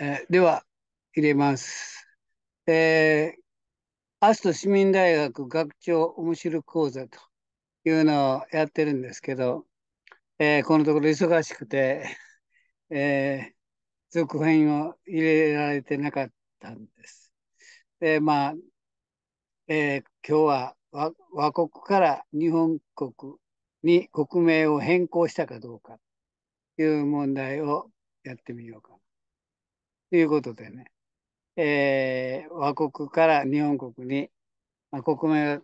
えー、では、入れます。えー、アスト市民大学学長面白講座というのをやってるんですけど、えー、このところ忙しくて、えー、続編を入れられてなかったんです。で、まあ、えー、今日は和和国から日本国に国名を変更したかどうかという問題をやってみようか。いうことでね、えー、和国から日本国に、まあ、国名が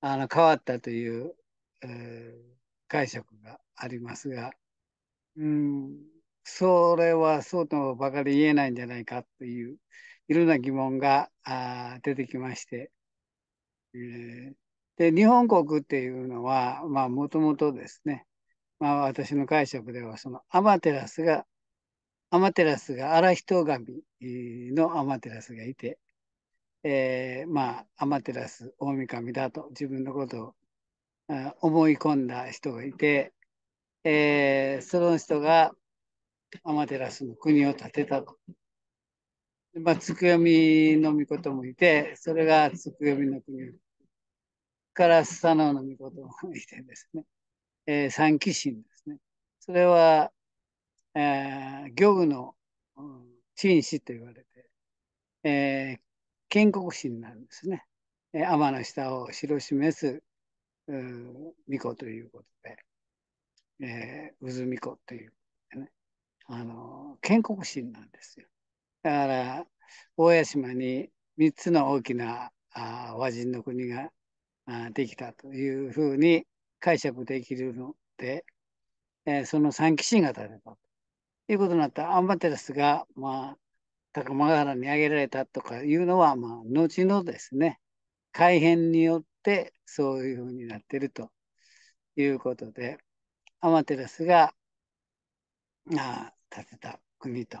あの変わったという、えー、解釈がありますが、うん、それはそうとばかり言えないんじゃないかといういろんな疑問があ出てきまして、えー、で日本国っていうのはもともとですね、まあ、私の解釈ではそのアマテラスがアマテラスが、荒人神のアマテラスがいて、えー、まあ、アマテラス、大神だと自分のことを思い込んだ人がいて、えー、その人がアマテラスの国を建てたと。まあ、つくよみの御ともいて、それがつくよみの国からスサノオの御ともいてですね、えー、三鬼神ですね。それはえー、漁具の陳氏と言われて、えー、建国史になるんですね。えー、天の下を白示す巫女ということで、渦巫女という、ね、あの建国神なんですよ。だから大屋島に3つの大きなあ和人の国があできたというふうに解釈できるので、えー、その三騎士が立てたいうことになったアンバテラスが、まあ、高間原に挙げられたとかいうのは、まあ、後のですね、改変によってそういうふうになっているということで、アマテラスが建てた国と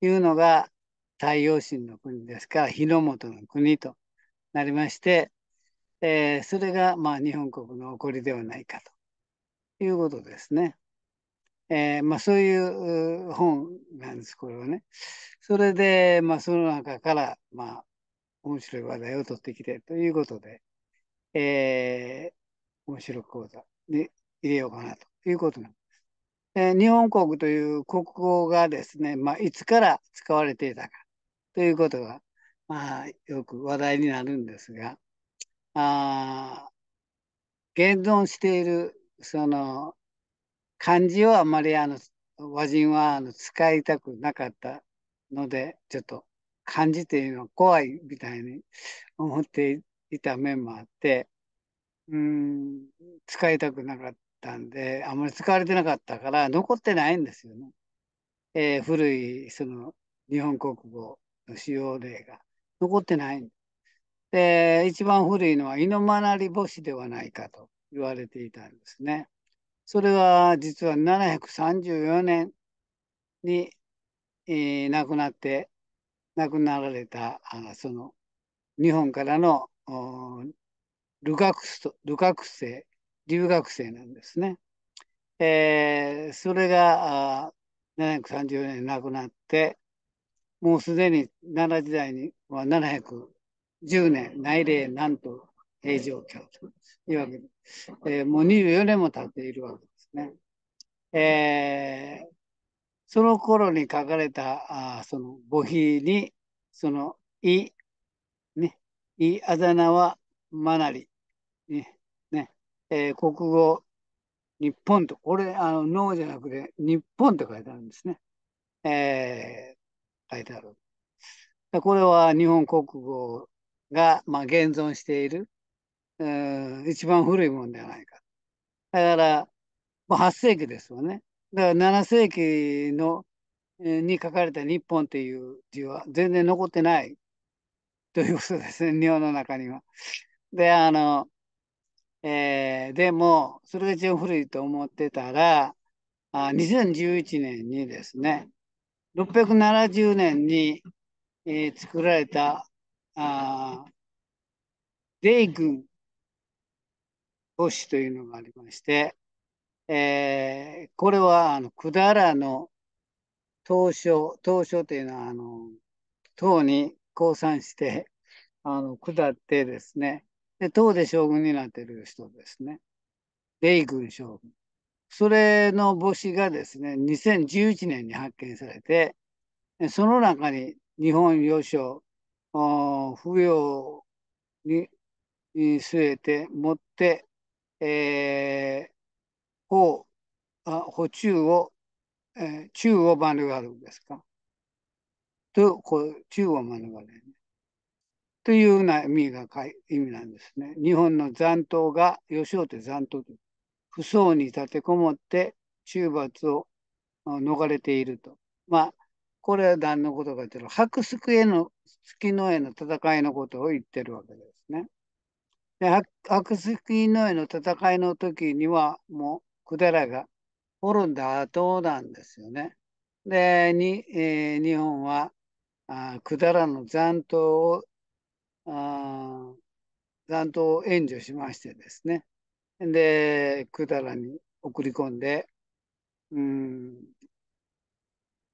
いうのが太陽神の国ですから、日の本の国となりまして、えー、それがまあ日本国の起こりではないかということですね。えー、まあ、そういう本なんです、これはね。それで、まあ、その中から、まあ、面白い話題を取ってきてということで、えー、面白講座に入れようかなということなんです。えー、日本国という国語がですね、まあ、いつから使われていたかということが、まあ、よく話題になるんですが、あ現存しているその漢字をあまりあの和人はあの使いたくなかったのでちょっと漢字っていうのは怖いみたいに思っていた面もあってうん使いたくなかったんであまり使われてなかったから残ってないんですよね。えー、古いその日本国語の使用例が残ってない。で一番古いのは「猪の学り星ではないか」と言われていたんですね。それは実は734年に、えー、亡くなって、亡くなられた、あその、日本からの留学留学生、留学生なんですね。えー、それが734年亡くなって、もうすでに奈良時代には710年、内令なんと平城京というわけです。えー、もう24年も経っているわけですね。えー、その頃に書かれたあその墓碑に、その、い、ね、いあざなはマナリ、ね、ね、えー、国語、日本と、これ、あの、脳じゃなくて、日本って書いてあるんですね。えー、書いてある。これは日本国語が、まあ、現存している、一番古いものではないか。だから、もう8世紀ですよね。だから7世紀の、えー、に書かれた日本っていう字は全然残ってないということですね、日本の中には。で、あの、えー、でも、それが一番古いと思ってたら、あ2011年にですね、670年に、えー、作られた、あデイ軍奉仕というのがありまして、えー、これはあの百済の東書東書というのはあの唐に降参してあの下ってですねで唐で将軍になっている人ですね米軍将軍それの母子がですね2011年に発見されてその中に日本与書不要に据えて持ってえー、を、あ補中を、えー、中を免るんですか。と、こう、中を免れる。というような意味がかい意味なんですね。日本の残党が、吉尾って残党不相に立てこもって中罰を逃れていると。まあ、これは何のことかというと、白宿への月のへの戦いのことを言ってるわけですね。で白石の絵の戦いの時にはもうくだらが滅んだ後なんですよね。で、にえー、日本は百くだらの残党をあ残党を援助しましてですね。で、百済に送り込んで、うん、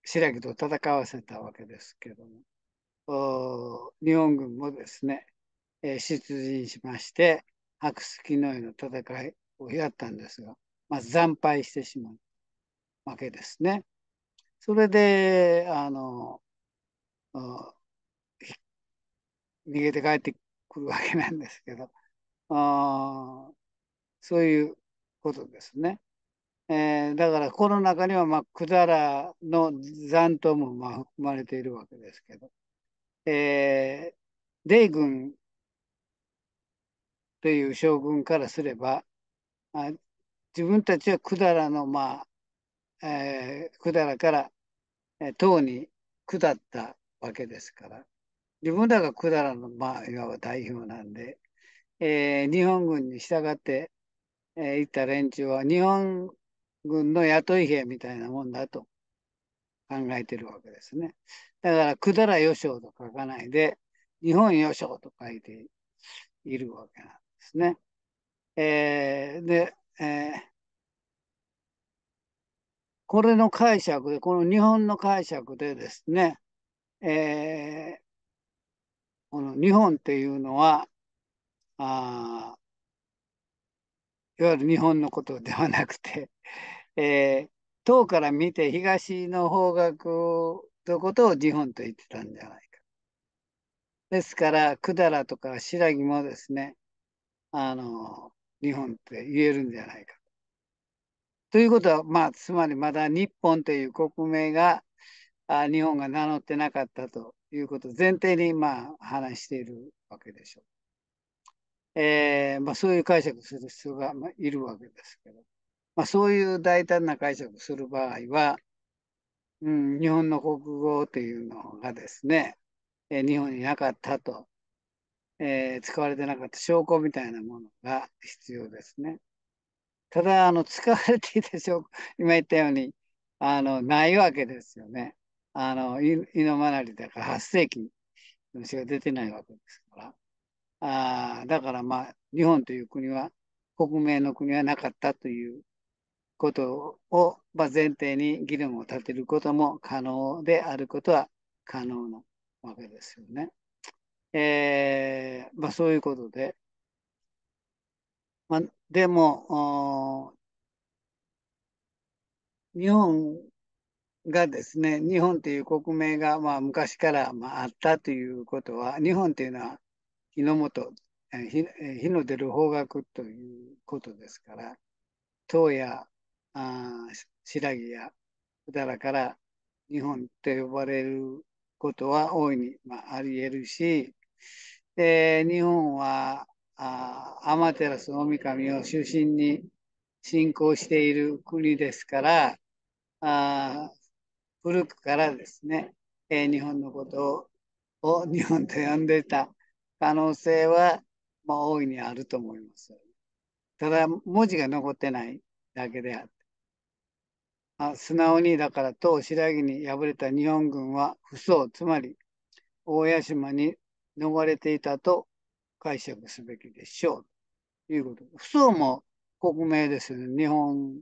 白木と戦わせたわけですけども、日本軍もですね、えー、出陣しまして、白月の湯の戦いをやったんですが、まあ、惨敗してしまうわけですね。それで、あの、逃げて帰ってくるわけなんですけど、あそういうことですね。えー、だからこの中には、まあ、百済の残党もまあ含まれているわけですけど、えー、米軍という将軍からすれば、あ、自分たちは百済の、まあえー、百済から、えー、唐に下ったわけですから、自分らが百済の、まあ、いわば代表なんで、えー、日本軍に従って、えー、行った連中は日本軍の雇い兵みたいなもんだと考えてるわけですね。だから、百済与将と書かないで、日本与将と書いているわけなんですね。えー、で、えー、これの解釈で、この日本の解釈でですね、えー、この日本っていうのは、あいわゆる日本のことではなくて、えー、東から見て東の方角のことを日本と言ってたんじゃないか。ですから、百済とか新羅もですね、あの日本って言えるんじゃないか。ということは、まあ、つまりまだ日本という国名があ日本が名乗ってなかったということを前提に、まあ、話しているわけでしょう。えーまあ、そういう解釈する人が、まあ、いるわけですけど、まあ、そういう大胆な解釈する場合は、うん、日本の国語というのがですね、えー、日本になかったとえー、使われてなかった証拠みたいなものが必要ですね。ただ、あの、使われていた証拠、今言ったように、あの、ないわけですよね。あの、イノマナリだから8世紀の詩が出てないわけですから。あだからまあ、日本という国は、国名の国はなかったということを、まあ、前提に議論を立てることも可能であることは可能なわけですよね。えー、まあそういうことで。まあ、でも、日本がですね、日本という国名が、まあ、昔から、まあ、あったということは、日本というのは日の元、日の出る方角ということですから、唐やあ羅や百済から日本と呼ばれることは大いに、まあ、ありえるし、で、日本は、あ天照大神を中心に信仰している国ですから、あ古くからですね、え日本のことを日本と呼んでいた可能性は、まあ、大いにあると思います。ただ、文字が残ってないだけであって。あ素直に、だから、当白木に敗れた日本軍は不相つまり、大屋島に逃れていたと解釈すべきでしょうということ。不相も国名ですよね。日本、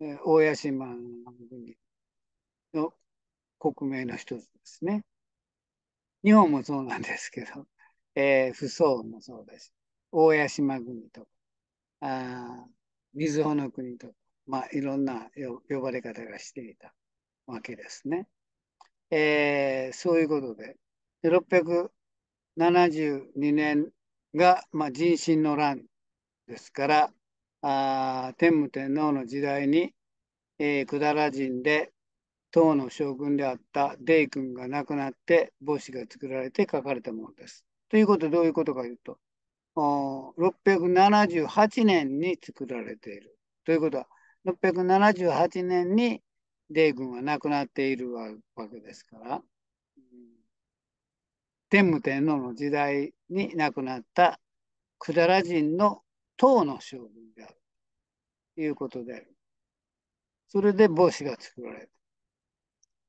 え大屋島の国名の一つですね。日本もそうなんですけど、えー、不相もそうです。大屋島国とか、あ水穂の国とか、まあ、いろんな呼ばれ方がしていたわけですね。えー、そういうことで、600 72年が、まあ、人心の乱ですから、あ天武天皇の時代に、えー、百済人で唐の将軍であったデイ君が亡くなって墓子が作られて書かれたものです。ということはどういうことかというと678年に作られている。ということは678年にデイ君は亡くなっているわけですから天武天皇の時代に亡くなった百済人の唐の将軍であるということである。それで帽子が作られ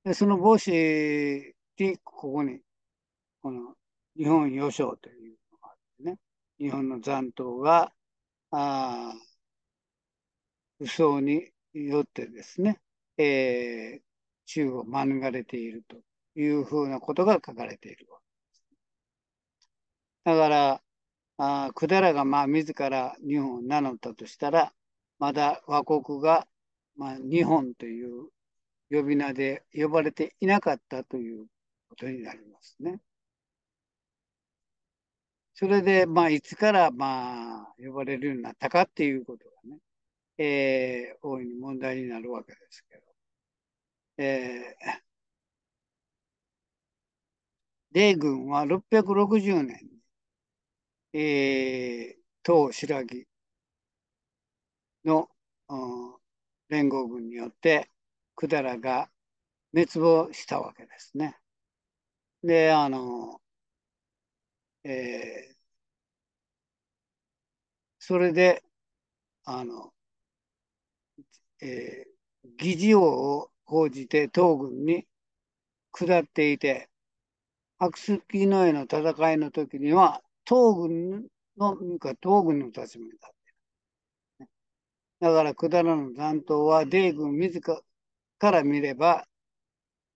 た。でその帽子にここにこの日本余剰というのがあってね日本の残党があ武装によってですね、えー、中を免れているというふうなことが書かれているわだから、あ百済がまあ自ら日本を名乗ったとしたら、まだ和国がまあ日本という呼び名で呼ばれていなかったということになりますね。それで、まあ、いつからまあ呼ばれるようになったかっていうことがね、えー、大いに問題になるわけですけど。えー、米軍は660年えー、東白木の、連合軍によって百済が滅亡したわけですね。であの、えー、それであの、えー、議事王を講じて東軍に下っていて白石の絵の戦いの時には東軍の民か東軍の立場に立ってる。だから、くだらの残党は、米軍自らから見れば、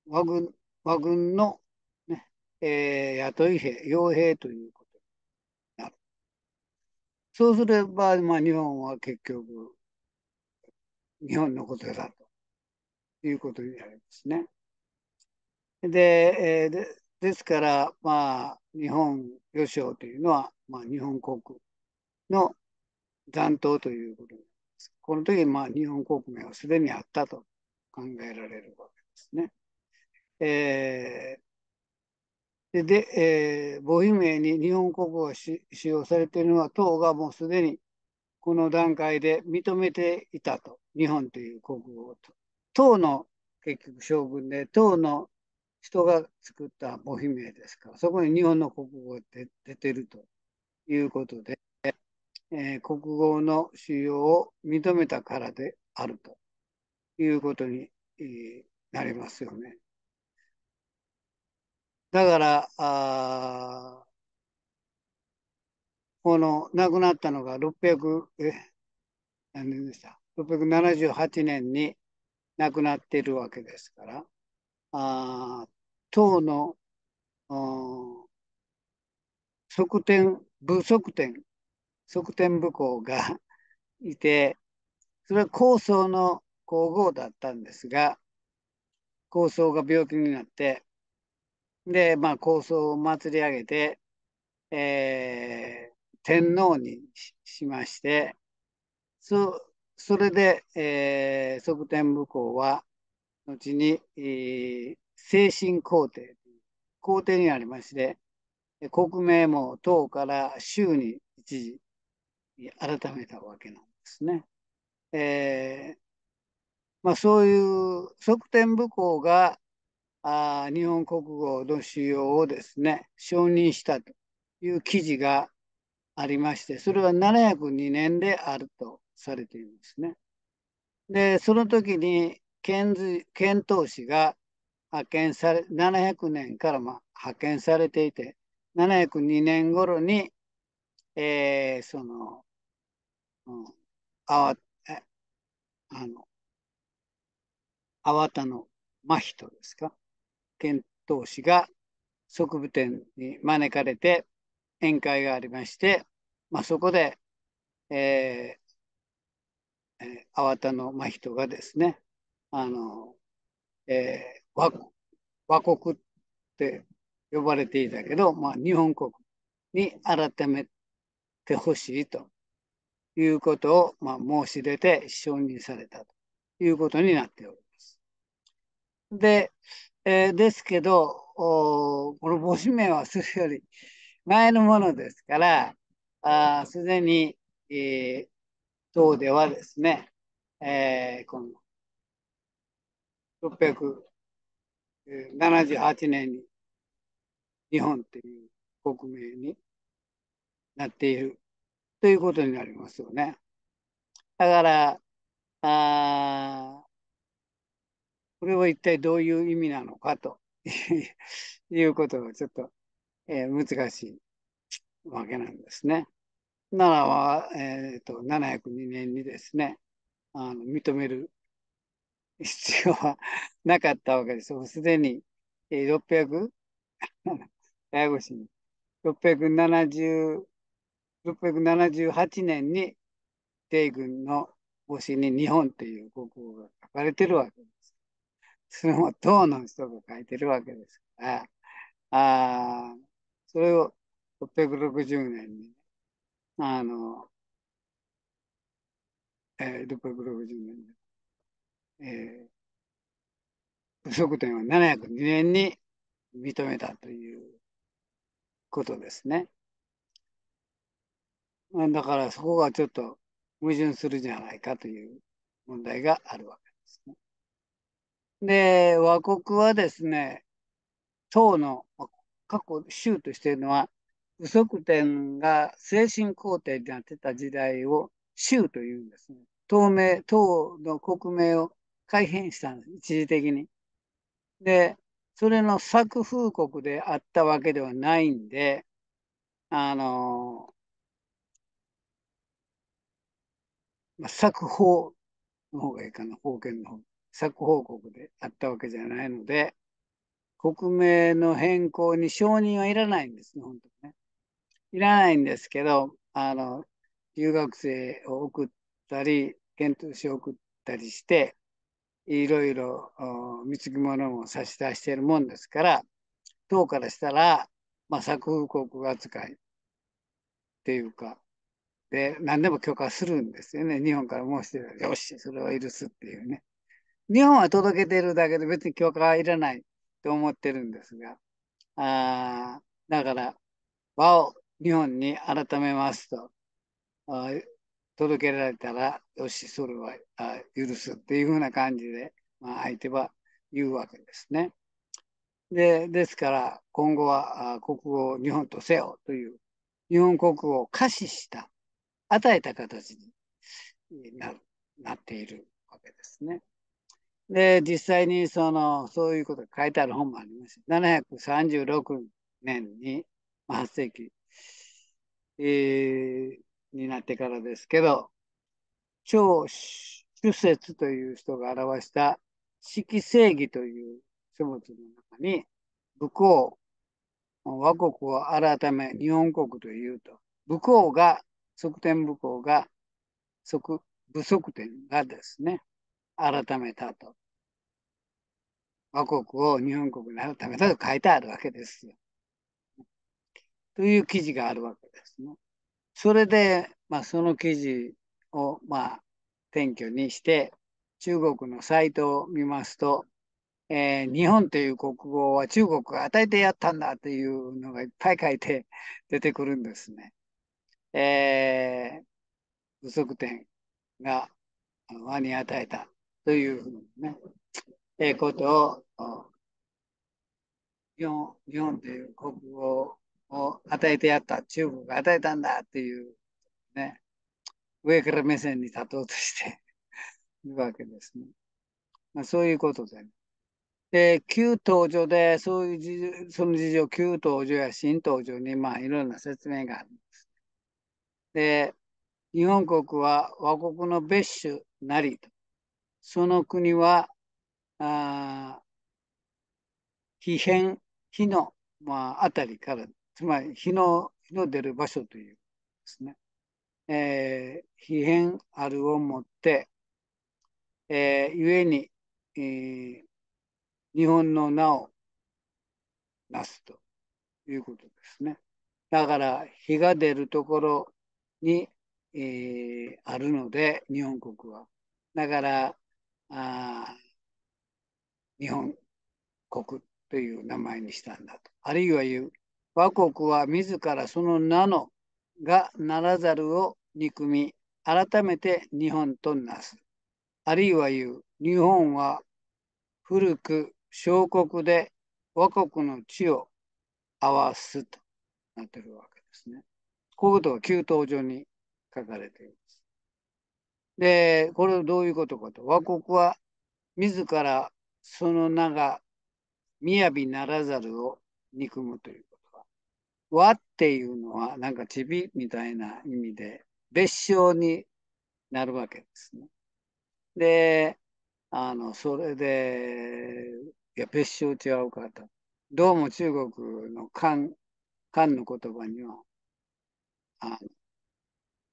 和軍、和軍の、ね、えー、雇い兵、傭兵ということになる。そうすれば、まあ、日本は結局、日本のことだということになりますね。で、えー、ですから、まあ、日本予想というのは、まあ、日本航空の残党ということになります。この時、まあ、日本国名はすでにあったと考えられるわけですね。えー、で、でえー、母姫に日本国語が使用されているのは、党がもうすでにこの段階で認めていたと、日本という国語をと。党の結局将軍で、党の人が作った母姫ですから、そこに日本の国語が出てるということで、えー、国語の使用を認めたからであるということに、なりますよね。だから、あこの亡くなったのが600、え、何年でした ?678 年に亡くなっているわけですから、あ党の側転、部側転、側転部校が いて、それは高僧の皇后だったんですが、高僧が病気になって、で、まあ、高僧を祭り上げて、えー、天皇にしまして、そそれで、えー、側転武功は後に、えー、精神皇帝皇帝になりまして国名も党から州に一時改めたわけなんですね。えーまあ、そういう側天武功があ日本国語の使用をですね承認したという記事がありましてそれは702年であるとされていますね。でその時に遣唐使が派遣され、700年からまあ派遣されていて、702年頃に、えー、その、うん、あわ、あの、たの真人ですか、遣唐使が側部店に招かれて宴会がありまして、まあ、そこで、えー、あわたの真人がですね、あの、えー、和和国って呼ばれていたけど、まあ、日本国に改めてほしいということを、まあ、申し出て承認されたということになっております。で、えー、ですけどこの母子名はそれより前のものですからすでに、えー、党ではですね、えー、この678年に日本という国名になっているということになりますよね。だから、あこれは一体どういう意味なのかということがちょっと、えー、難しいわけなんですね。奈良は、えーと702年にですねあの認める必要はなかったわけです。すでに600、ややこしい、6 7 678年に帝軍の帽しに日本という国語が書かれてるわけです。それも唐の人が書いてるわけですから、あそれを660年に、あの、えー、660年え不足点を702年に認めたということですね。だからそこがちょっと矛盾するじゃないかという問題があるわけですね。で、和国はですね、党の過去州としているのは、不足点が精神皇帝になってた時代を州というんですね。党名、党の国名を改変したんです、一時的に。で、それの作風国であったわけではないんで、あのまあ、作法の方がいいかな、封建の方。作法国であったわけじゃないので、国名の変更に承認はいらないんですね、本当にね。いらないんですけど、あの、留学生を送ったり、遣唐使を送ったりして、いろいろ貢ぎ物も差し出しているもんですから党からしたら、まあ、作風国扱いっていうかで何でも許可するんですよね日本から申してよしそれを許すっていうね日本は届けてるだけで別に許可はいらないと思ってるんですがあだから和を日本に改めますと届けられたら、よし、それはあ許すっていうふうな感じで、まあ、相手は言うわけですね。でですから、今後は国語を日本とせよという、日本国語を可視した、与えた形にななっているわけですね。で、実際にその、そういうことが書いてある本もあります。736年に、まあ、8世紀、えー、になってからですけど、超主説という人が表した式正義という書物の中に、武功、和国を改め日本国というと、武功が、側転武功が、側、武側転がですね、改めたと。和国を日本国に改めたと書いてあるわけですよ。という記事があるわけですね。それで、まあ、その記事を、まあ、転居にして、中国のサイトを見ますと、えー、日本という国語は中国が与えてやったんだというのがいっぱい書いて 出てくるんですね。えー、不足点が和に与えたというふうにね、えー、ことを日本日本という国語を与えてやった、中国が与えたんだっていう、ね、上から目線に立とうとして いるわけですね。まあ、そういうことで、で、旧登場で、そういうその事情、旧登場や新登場に、まあ、いろんな説明があるんです。で、日本国は和国の別種なりと、その国は、あ非変、非の、まあ、あたりからつまり日の日の出る場所というですね、えー、非変あるをもって、えー、故に、えー、日本の名をなすということですね。だから日が出るところに、えー、あるので日本国は。だからあ日本国という名前にしたんだと。あるいは和国は自らその名のがならざるを憎み、改めて日本となす。あるいは言う、日本は古く小国で和国の地を合わすとなっているわけですね。こういうことが旧登場に書かれています。で、これどういうことかと。和国は自らその名が雅ならざるを憎むという。和っていうのはなんかちびみたいな意味で別称になるわけですね。で、あの、それで、いや、別称違うかと。どうも中国の漢、漢の言葉には、あの、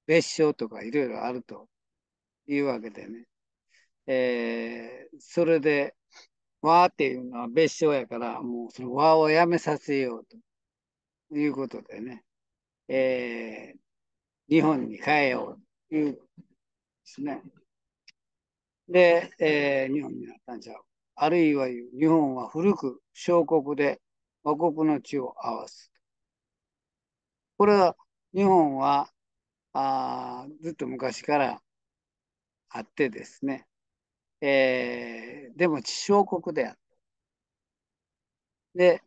別称とかいろいろあるというわけでね。えー、それで、和っていうのは別称やから、もうその和をやめさせようと。いうことでね、えー、日本に帰ようということですね。で、えー、日本になったんちゃう。あるいは日本は古く小国で和国の地を合わす。これは日本はあずっと昔からあってですね、えー、でも小国であった。で、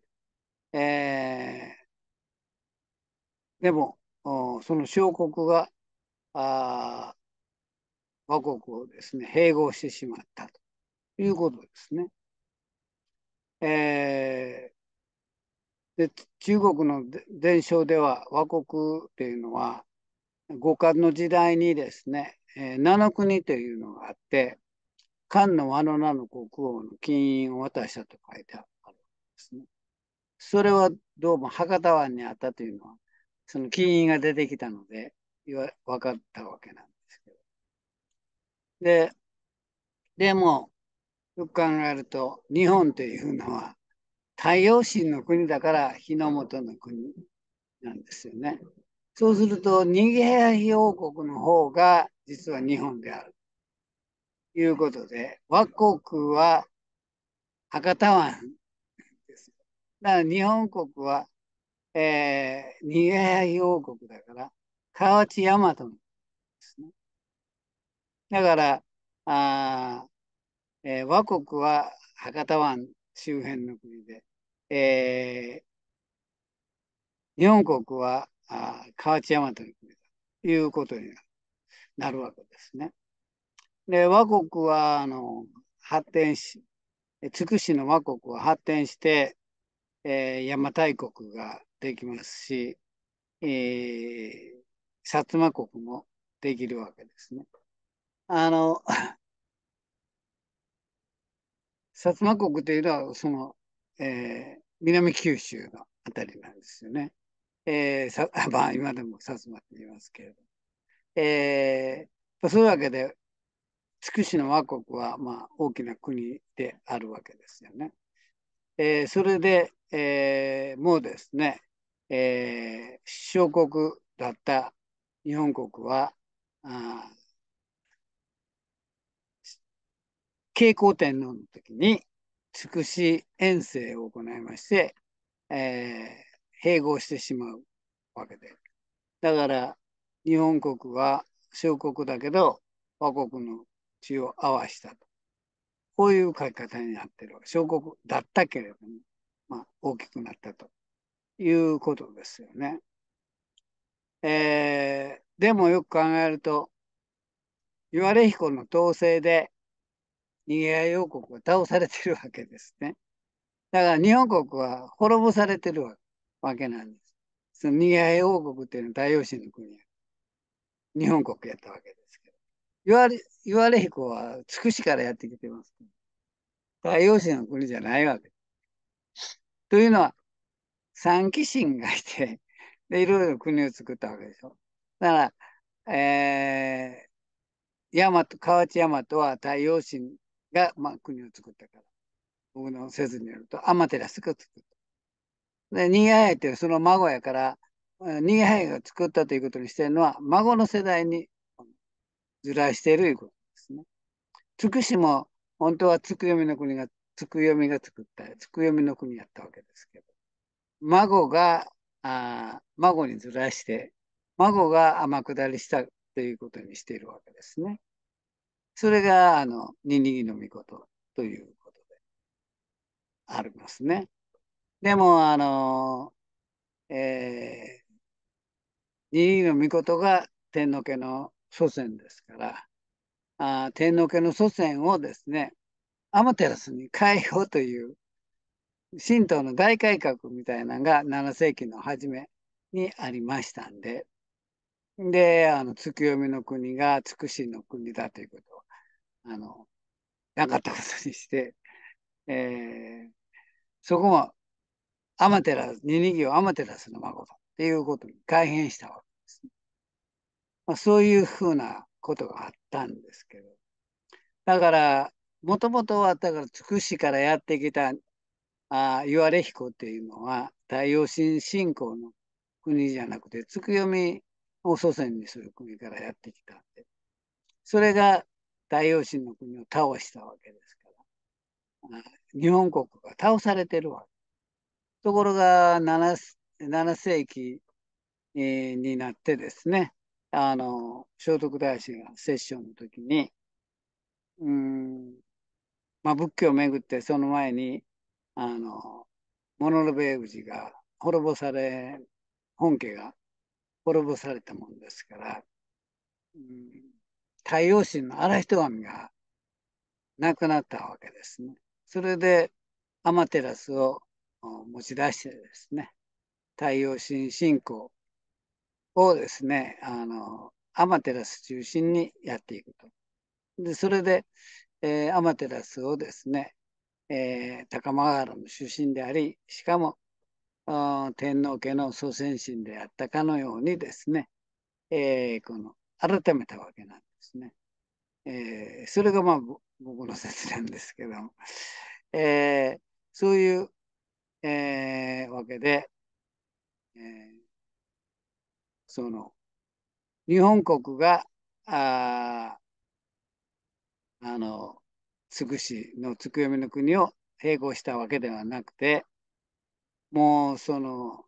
えー、でも、その小国が、あ和国をですね、併合してしまったということですね。えー、で中国の伝承では和国っていうのは五冠の時代にですね、えー、七国というのがあって漢の和の名の国王の金印を渡したと書いてあるんですね。それはどうも博多湾にあったというのはその金印が出てきたので、分かったわけなんですけど。で、でも、よく考えると、日本というのは、太陽神の国だから日の本の国なんですよね。そうすると、ニゲ屋ヒ王国の方が実は日本である。いうことで、和国は博多湾です。だから日本国はえー、逃げ王国だから、河内大和ですね。だから、あえー、和国は博多湾周辺の国で、えー、日本国はあ河内大和の国だということになるわけですね。で、和国は、あの、発展し、筑紫の和国は発展して、えー、邪馬台国ができますし、えー、薩摩国もできるわけですね。あの、薩摩国というのは、その、えー、南九州のあたりなんですよね。えー、さ まあ、今でも薩摩って言いますけれど。えー、そういうわけで、つくしの和国は、まあ、大きな国であるわけですよね。えー、それで、えー、もうですね、えー、小国だった日本国は、あ慶光天皇の時に筑紫遠征を行いまして、えー、併合してしまうわけで。だから、日本国は小国だけど、和国の血を合わしたと。こういう書き方になってる。小国だったけれども、まあ、大きくなったと。いうことですよね。えー、でもよく考えると、岩れ彦の統制で、逃げ合い王国は倒されてるわけですね。だから日本国は滅ぼされてるわけなんです。その逃げ合い王国っていうのは太陽神の国日本国やったわけですけど。岩言われ彦はつくしからやってきてます。太陽神の国じゃないわけ。というのは、三騎士がいて、で、いろいろ国を作ったわけでしょ。だから、えー、大和、河内大和は太陽神が、まあ、国を作ったから。僕の説によると、アマテラスが作った。で、逃げ早いってその孫やから、逃げ早いが作ったということにしてるのは、孫の世代にずらしているということですね。つくしも、本当はつくよみの国が、つくよみが作った、つくよみの国やったわけですけど。孫が、あ孫にずらして、孫が天下りしたということにしているわけですね。それが、あの、ニニギの御事ということで、ありますね。でも、あの、えー、ニニギの御事が天皇家の祖先ですから、あ天皇家の祖先をですね、アマテラスに変えようという神道の大改革みたいなのが7世紀の初めにありましたんで、で、あの、月読みの国がつくしの国だということを、あの、なかったことにして、えー、そこも、アマテラス、ニニギをアマテラスの孫とっていうことに改変したわけです、ね。まあ、そういうふうなことがあったんですけど、だから、もともとは、だから、つくしからやってきたあ岩根彦っていうのは太陽神信仰の国じゃなくて、月読みを祖先にする国からやってきたんで、それが太陽神の国を倒したわけですから、日本国が倒されてるわけ。ところが7、7世紀になってですね、あの、聖徳太子が摂政の時に、うん、まあ仏教をめぐってその前にあの、物グジが滅ぼされ、本家が滅ぼされたもんですから、うん、太陽神の荒人神が亡くなったわけですね。それでアマテラスを持ち出してですね、太陽神信仰をですね、あの、アマテラス中心にやっていくと。で、それで、えー、アマテラスをですね、えー、高間原の出身であり、しかも天皇家の祖先神であったかのようにですね、えー、この改めたわけなんですね。えー、それがまあ僕の説なんですけども、えー、そういう、えー、わけで、えー、その日本国がああのつくしのつくよみの国を併合したわけではなくてもうその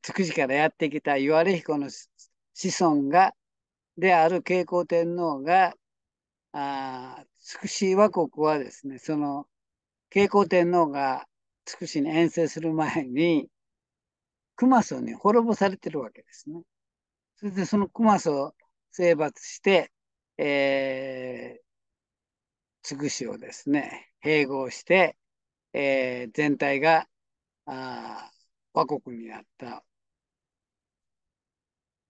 つくしからやってきた岩根彦の子孫がである慶光天皇がつくし和国はですねその慶光天皇がつくしに遠征する前に熊荘に滅ぼされてるわけですね。それでその熊荘を征伐して、えー、つくしをですね、併合して、えー、全体があ和国になった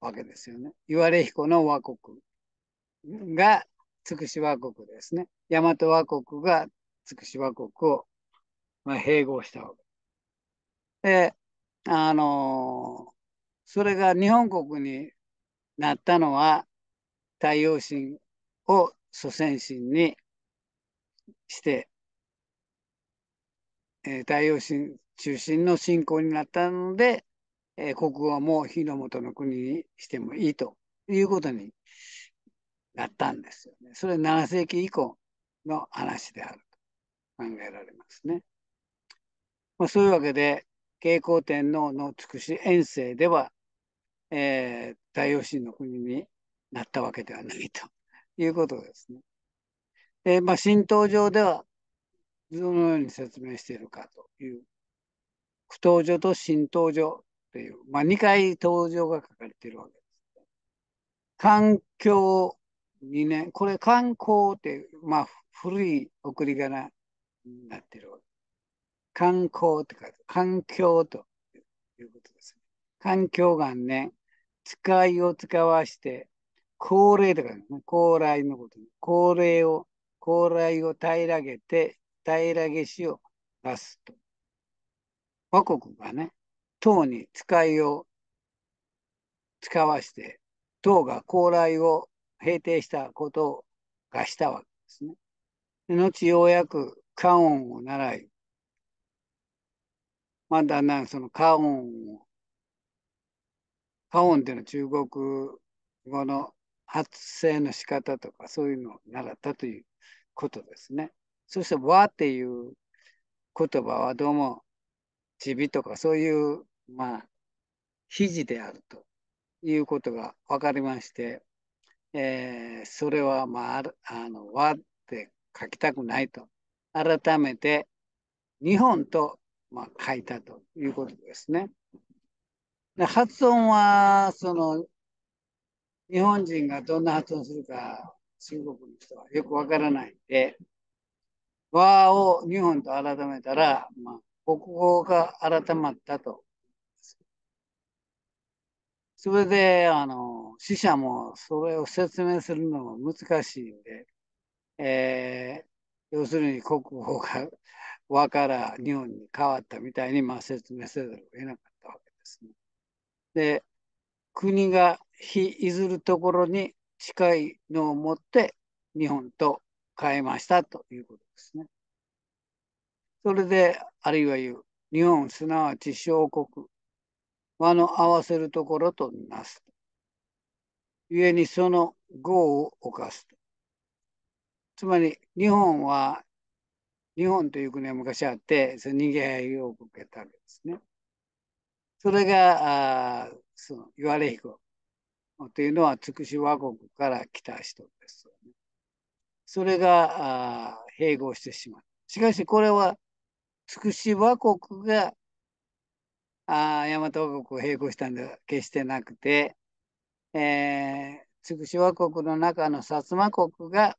わけですよね。岩れ彦の和国がつくし和国ですね。大和和国がつくし和国を、まあ、併合したわけで。で、あのー、それが日本国になったのは太陽神を祖先神にして、えー、太陽神中心の信仰になったので、えー、国王も火の元の国にしてもいいということになったんですよね。それ7世紀以降の話であると考えられますね。まあ、そういうわけで、慶光天皇の尽くし遠征では、えー、太陽神の国になったわけではないということですね。えー、まあ、神道上ではどのように説明しているかという、苦闘所と神道上という、まあ、2回登場が書かれているわけです。環境2年、これ観光っていう、まあ、古い送り仮名になっているわけです。観光って書いて、環境ということですね。環境元年、使いを使わして、高齢とかね、高来のこと、に高齢を高麗を平らげて、平らげしを出すと。和国がね、唐に使いを使わして、唐が高麗を平定したことがしたわけですね。後ようやく家音を習い、まあ、だんだんその家音を、家音っていうのは中国語の発声の仕方とかそういうのを習ったということですね。そして和っていう言葉はどうもちびとかそういう、まあ、肘であるということが分かりまして、えー、それは、まあ、あの和って書きたくないと改めて日本と、まあ、書いたということですね。で発音はその日本人がどんな発音するか中国の人はよくわからないんで、和を日本と改めたら、まあ、国語が改まったと。それで、あの、死者もそれを説明するのも難しいんで、えー、要するに国語が和から日本に変わったみたいに、まあ、説明せざるを得なかったわけですね。で、国が日譲るところに近いのを持って日本と変えましたということですね。それであるいは言う日本すなわち小国和の合わせるところとなす故にその業を犯すつまり日本は日本という国は昔あってその逃げ合いを受けたわけですね。それがその言われ彦というのは筑紫和国から来た人ですね。それが併合してしまう。しかしこれは筑紫和国があ大和王国を併合したんでは決してなくて、えー、筑紫和国の中の薩摩国が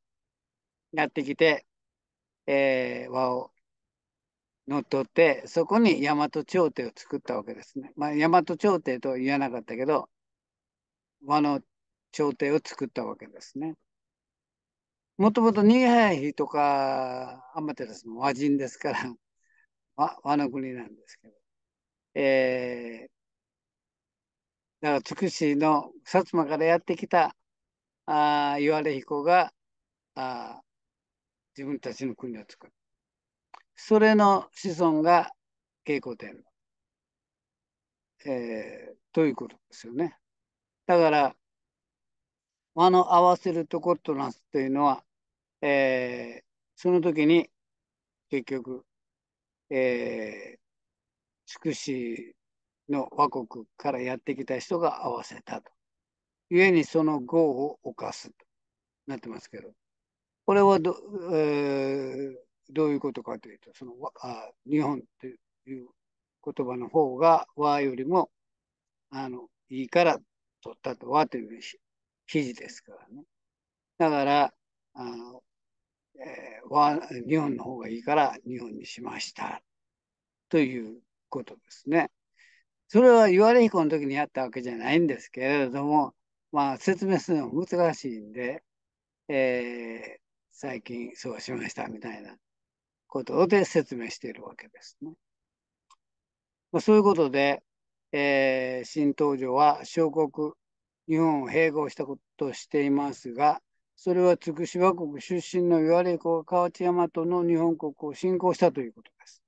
やってきて、えー、和を乗っ取ってそこに大和朝廷を作ったわけですね。まあ、大和朝廷とは言わなかったけど和の朝廷を作ったわけですね。もともと新平日とかアマテラスも和人ですから和和の国なんですけど。えー、だから筑紫の薩摩からやってきたあ言われ彦があ自分たちの国を作る。それの子孫が蛍光天皇、えー、ということですよね。だから和の合わせるとこットナスというのは、えー、その時に結局、えー、筑紫の和国からやってきた人が合わせたと。故にその業を犯すとなってますけど、これはど、えー、どういうことかというと、そのあ日本という言葉の方が和よりもあのいいから取ったと和という記事ですからね。だからあの、えー、和日本の方がいいから日本にしましたということですね。それは言われ彦の時にやったわけじゃないんですけれども、まあ、説明するの難しいんで、えー、最近そうしましたみたいなことで説明しているわけですね。まあ、そういうことで、えー、新東条は小国日本を併合したことをしていますがそれはつくし和国出身の岩わ子が河内大和の日本国を侵攻したということです。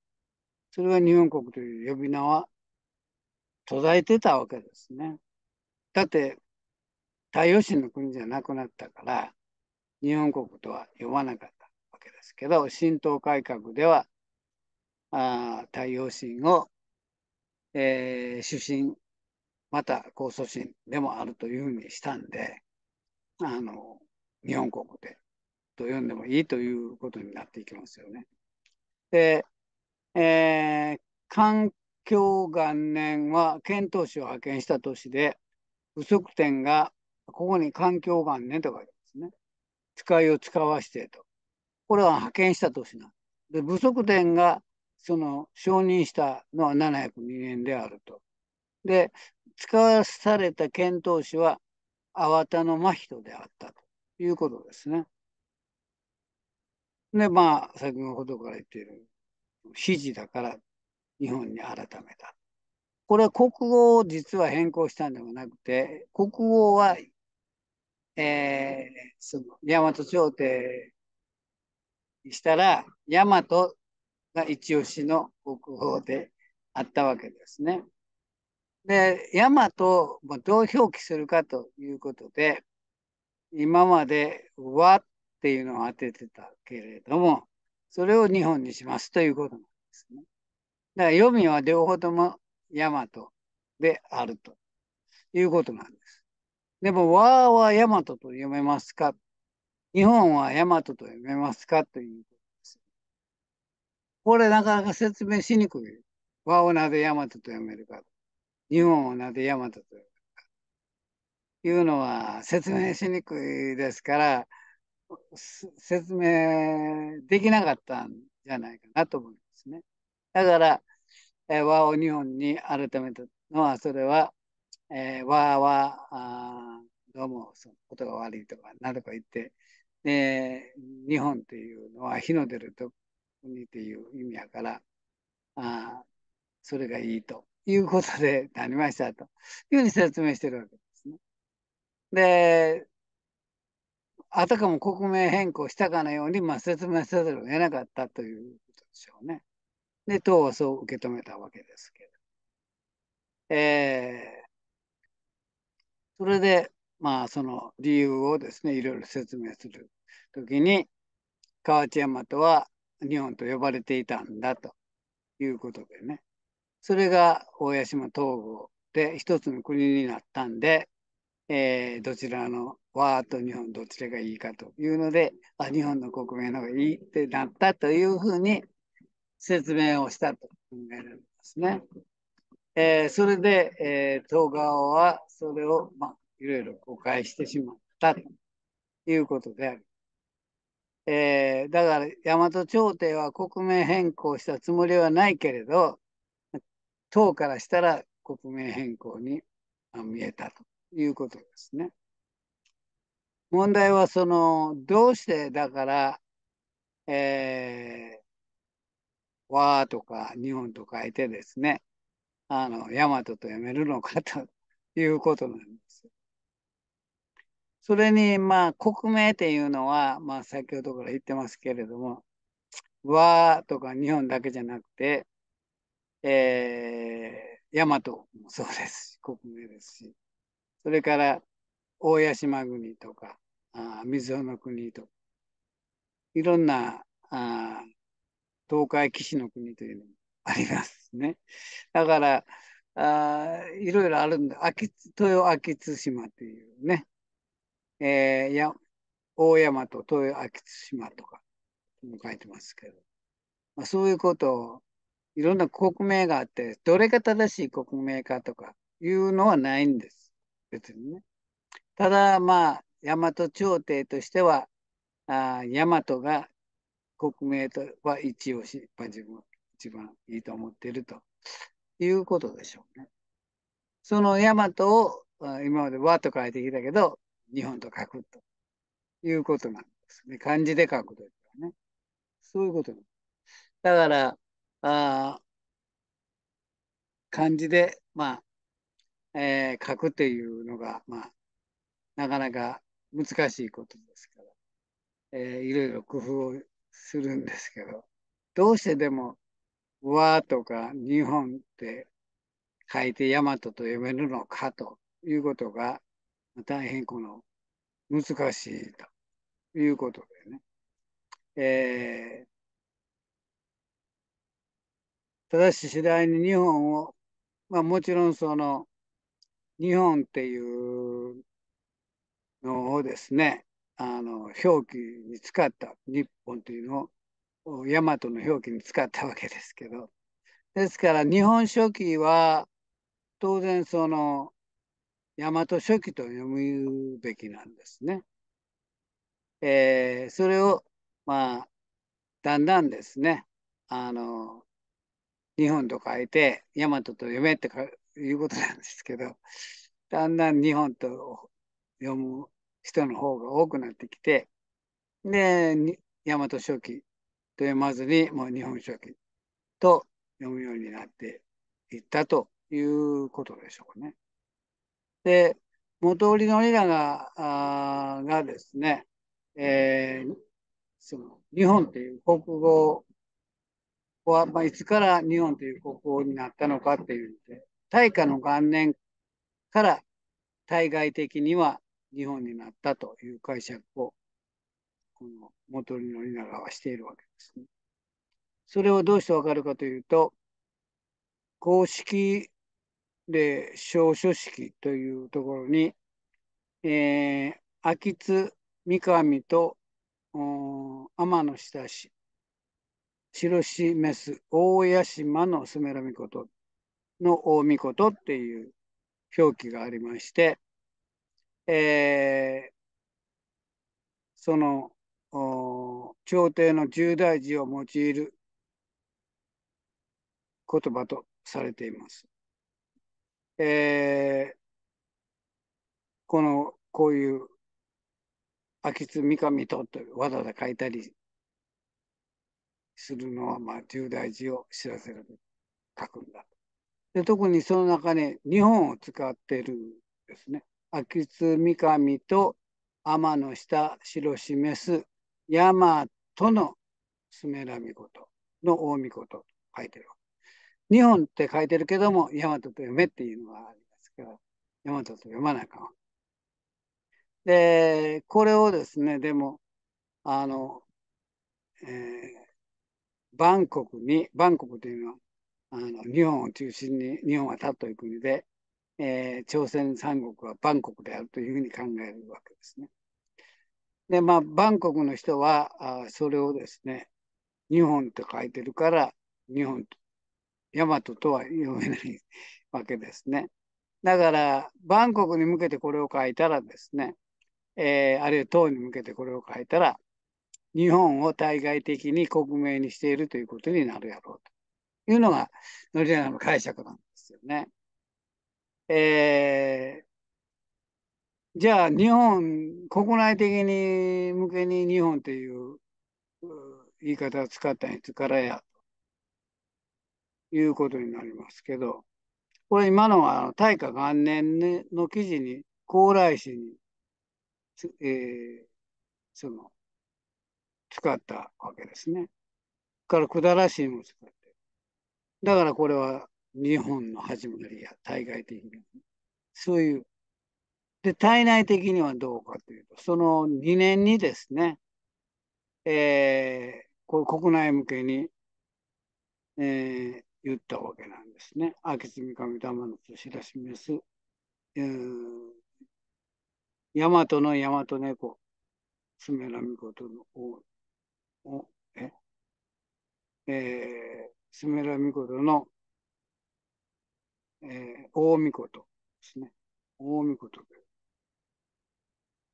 それが日本国という呼び名は途絶えてたわけですね。だって太陽神の国じゃなくなったから日本国とは呼ばなかった。けですけど神道改革ではあ太陽神を、えー、主神また高祖神でもあるというふうにしたんであの日本国でと呼んでもいいということになっていきますよね。で、えー、環境元年は遣唐使を派遣した年で右側点がここに環境元年と書いてますね。使いを使わしてと。これは派遣した年なで武則伝がその承認したのは702年であると。で使わされた遣唐使は粟田の真人であったということですね。でまあ先ほどから言っている指示だから日本に改めた。これは国語を実は変更したんではなくて国語は、えー、その大和朝廷したら、大和が一押しの国宝であったわけですね。で、大和をどう表記するかということで、今まで和っていうのを当ててたけれども、それを日本にしますということなんですね。だから読みは両方とも大和であるということなんです。でも、和は大和と読めますか日本は大和と読めますかということです。これなかなか説明しにくい。和をなぜ大和と読めるか、日本をなぜ大和と読めるか、いうのは説明しにくいですから、説明できなかったんじゃないかなと思いますね。だから、えー、和を日本に改めたのは、それは、えー、和は、あどうも、そのことが悪いとか、何とか言って、で、日本っていうのは火の出る国っていう意味やから、あそれがいいということでなりましたというふうに説明してるわけですね。で、あたかも国名変更したかのように、まあ、説明せざるを得なかったということでしょうね。で、党はそう受け止めたわけですけど。えー、それで、まあ、その理由をですね、いろいろ説明する時に河内山とは日本と呼ばれていたんだということでねそれが大屋島東郷で一つの国になったんで、えー、どちらの和と日本どちらがいいかというのであ日本の国名の方がいいってなったというふうに説明をしたと考えられますね。えー、それで、えー、東側はそれを、まあ、いろいろ誤解してしまったということであります。えー、だから大和朝廷は国名変更したつもりはないけれど党からしたら国名変更に見えたということですね。問題はそのどうしてだから、えー、和とか日本と書いてですねあの大和とやめるのかということなんです。それに、まあ、国名っていうのは、まあ、先ほどから言ってますけれども、和とか日本だけじゃなくて、えー、大和もそうですし、国名ですし、それから、大屋島国とか、あ水穂の国とか、いろんなあ東海岸士の国というのもありますね。だから、あいろいろあるんだ。秋津、豊秋津島っていうね、えー、や大山と豊明島とか書いてますけど、まあ、そういうことをいろんな国名があってどれが正しい国名かとかいうのはないんです別にね。ただまあ大和朝廷としてはあ大和が国名とは一応し、まあ、自分一番いいと思っているということでしょうね。その大和を今まで和と書いてきたけど日本と書くということなんですね。漢字で書くというかはね。そういうことなんです。だから、あ漢字で、まあ、えー、書くっていうのが、まあ、なかなか難しいことですから、えー、いろいろ工夫をするんですけど、どうしてでも、和とか日本って書いて大和と読めるのかということが大変この難しいということでね。えー、ただし次第に日本を、まあ、もちろんその日本っていうのをですねあの表記に使った日本というのを大和の表記に使ったわけですけどですから「日本書紀」は当然その大和初期と読むべきなんですね。えー、それを、まあ、だんだんですね、あの、日本と書いて、大和と読めっていうことなんですけど、だんだん日本と読む人の方が多くなってきて、で、大和初期と読まずに、もう日本書紀と読むようになっていったということでしょうね。で、元売りのリラが、あがですね、えー、その、日本という国語は、まあ、いつから日本という国語になったのかっていうので、大化の元年から対外的には日本になったという解釈を、この元利宣長はしているわけですね。それをどうしてわかるかというと、公式で、小書式というところに、えー、秋津、三上と、天の下氏、白しメス、大屋島のスメラミコトの大御事っていう表記がありまして、えー、その朝廷の重大事を用いる言葉とされています。えー、この、こういう、秋津三上ととわざわざ書いたりするのは、まあ、重大事を知らせる、書くんだで特にその中に日本を使ってるんですね。秋津三上と天の下白しめす山とのすめらみことの大みこと書いてるわ日本って書いてるけども、ヤマトと読めっていうのがありますけど、ヤマトと読まないかも。で、これをですね、でも、あの、えー、バンコクに、バンコクというのは、あの日本を中心に、日本はたっという国で、えー、朝鮮三国はバンコクであるというふうに考えるわけですね。で、まあ、バンコクの人は、あそれをですね、日本って書いてるから、日本ヤマトとは読めない わけですね。だから、バンコクに向けてこれを書いたらですね、えー、あるいは唐に向けてこれを書いたら、日本を対外的に国名にしているということになるやろうというのが、ノリアナの解釈なんですよね。えー、じゃあ、日本、国内的に向けに日本という言い方を使ったんですからや、いうことになりますけど、これ今のは大化元年の記事に、高麗史に、えー、その、使ったわけですね。からくだらしいも使って。だからこれは日本の始まりや、対外的に。そういう。で、体内的にはどうかというと、その2年にですね、えー、こ国内向けに、えー、言ったわけなんですね。秋住神玉のと知らしめす、大和の大和猫、爪なみことの王、おえ爪なみことの、えー、大みことですね。大みことで。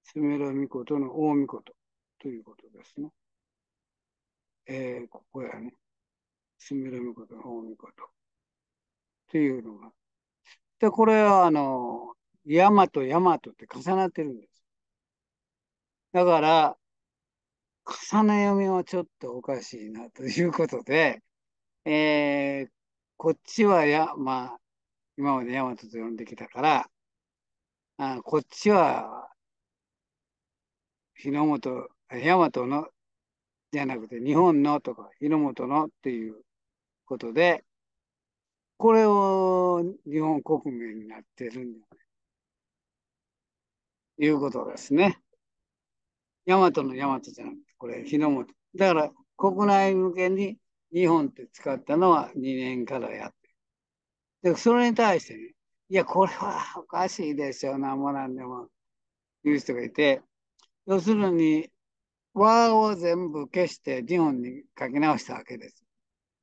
爪なみの大みことということですね。えー、ここやね。すめらぬこと法御と。っていうのが。で、これは、あの、山と山とって重なってるんです。だから、重ね読みはちょっとおかしいなということで、えー、こっちはや、まあ、今まで大和と呼んできたから、あこっちは、日の本、大和の、じゃなくて、日本のとか、日の本のっていうことで、これを日本国名になってるんだということですね。大和の大和じゃなくて、これ、日の本。だから、国内向けに日本って使ったのは2年からやって。で、それに対してね、いや、これはおかしいでしょ、なんもなんでも、いう人がいて、要するに、和を全部消して日本に書き直したわけです。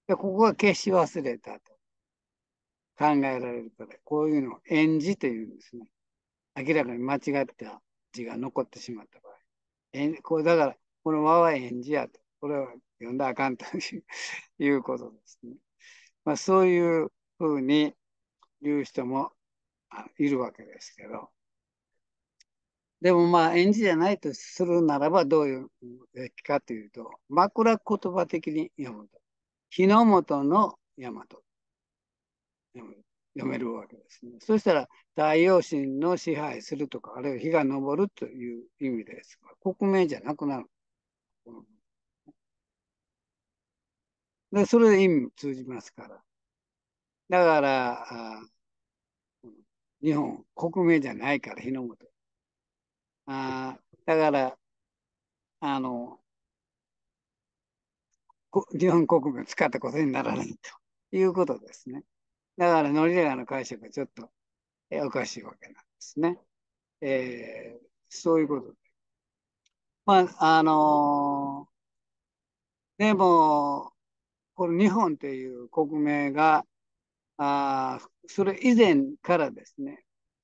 で、ここは消し忘れたと考えられるから、こういうのを演じというんですね。明らかに間違った字が残ってしまった場合。えこうだから、この和は演じやと。これは読んだらあかんということですね。まあ、そういうふうに言う人もいるわけですけど。でもまあ、演じじゃないとするならば、どういうべきかというと、枕言葉的に読むと。日の本の山と読めるわけですね。そしたら太陽神の支配するとか、あるいは日が昇るという意味です。国名じゃなくなる。でそれで意味も通じますから。だから、日本、国名じゃないから、日の本。あだから、あの、日本国を使ったことにならないということですね。だから、ノリデラの解釈はちょっと、えおかしいわけなんですね。えー、そういうことで。まあ、あのー、でも、この日本という国名が、あそれ以前からですね、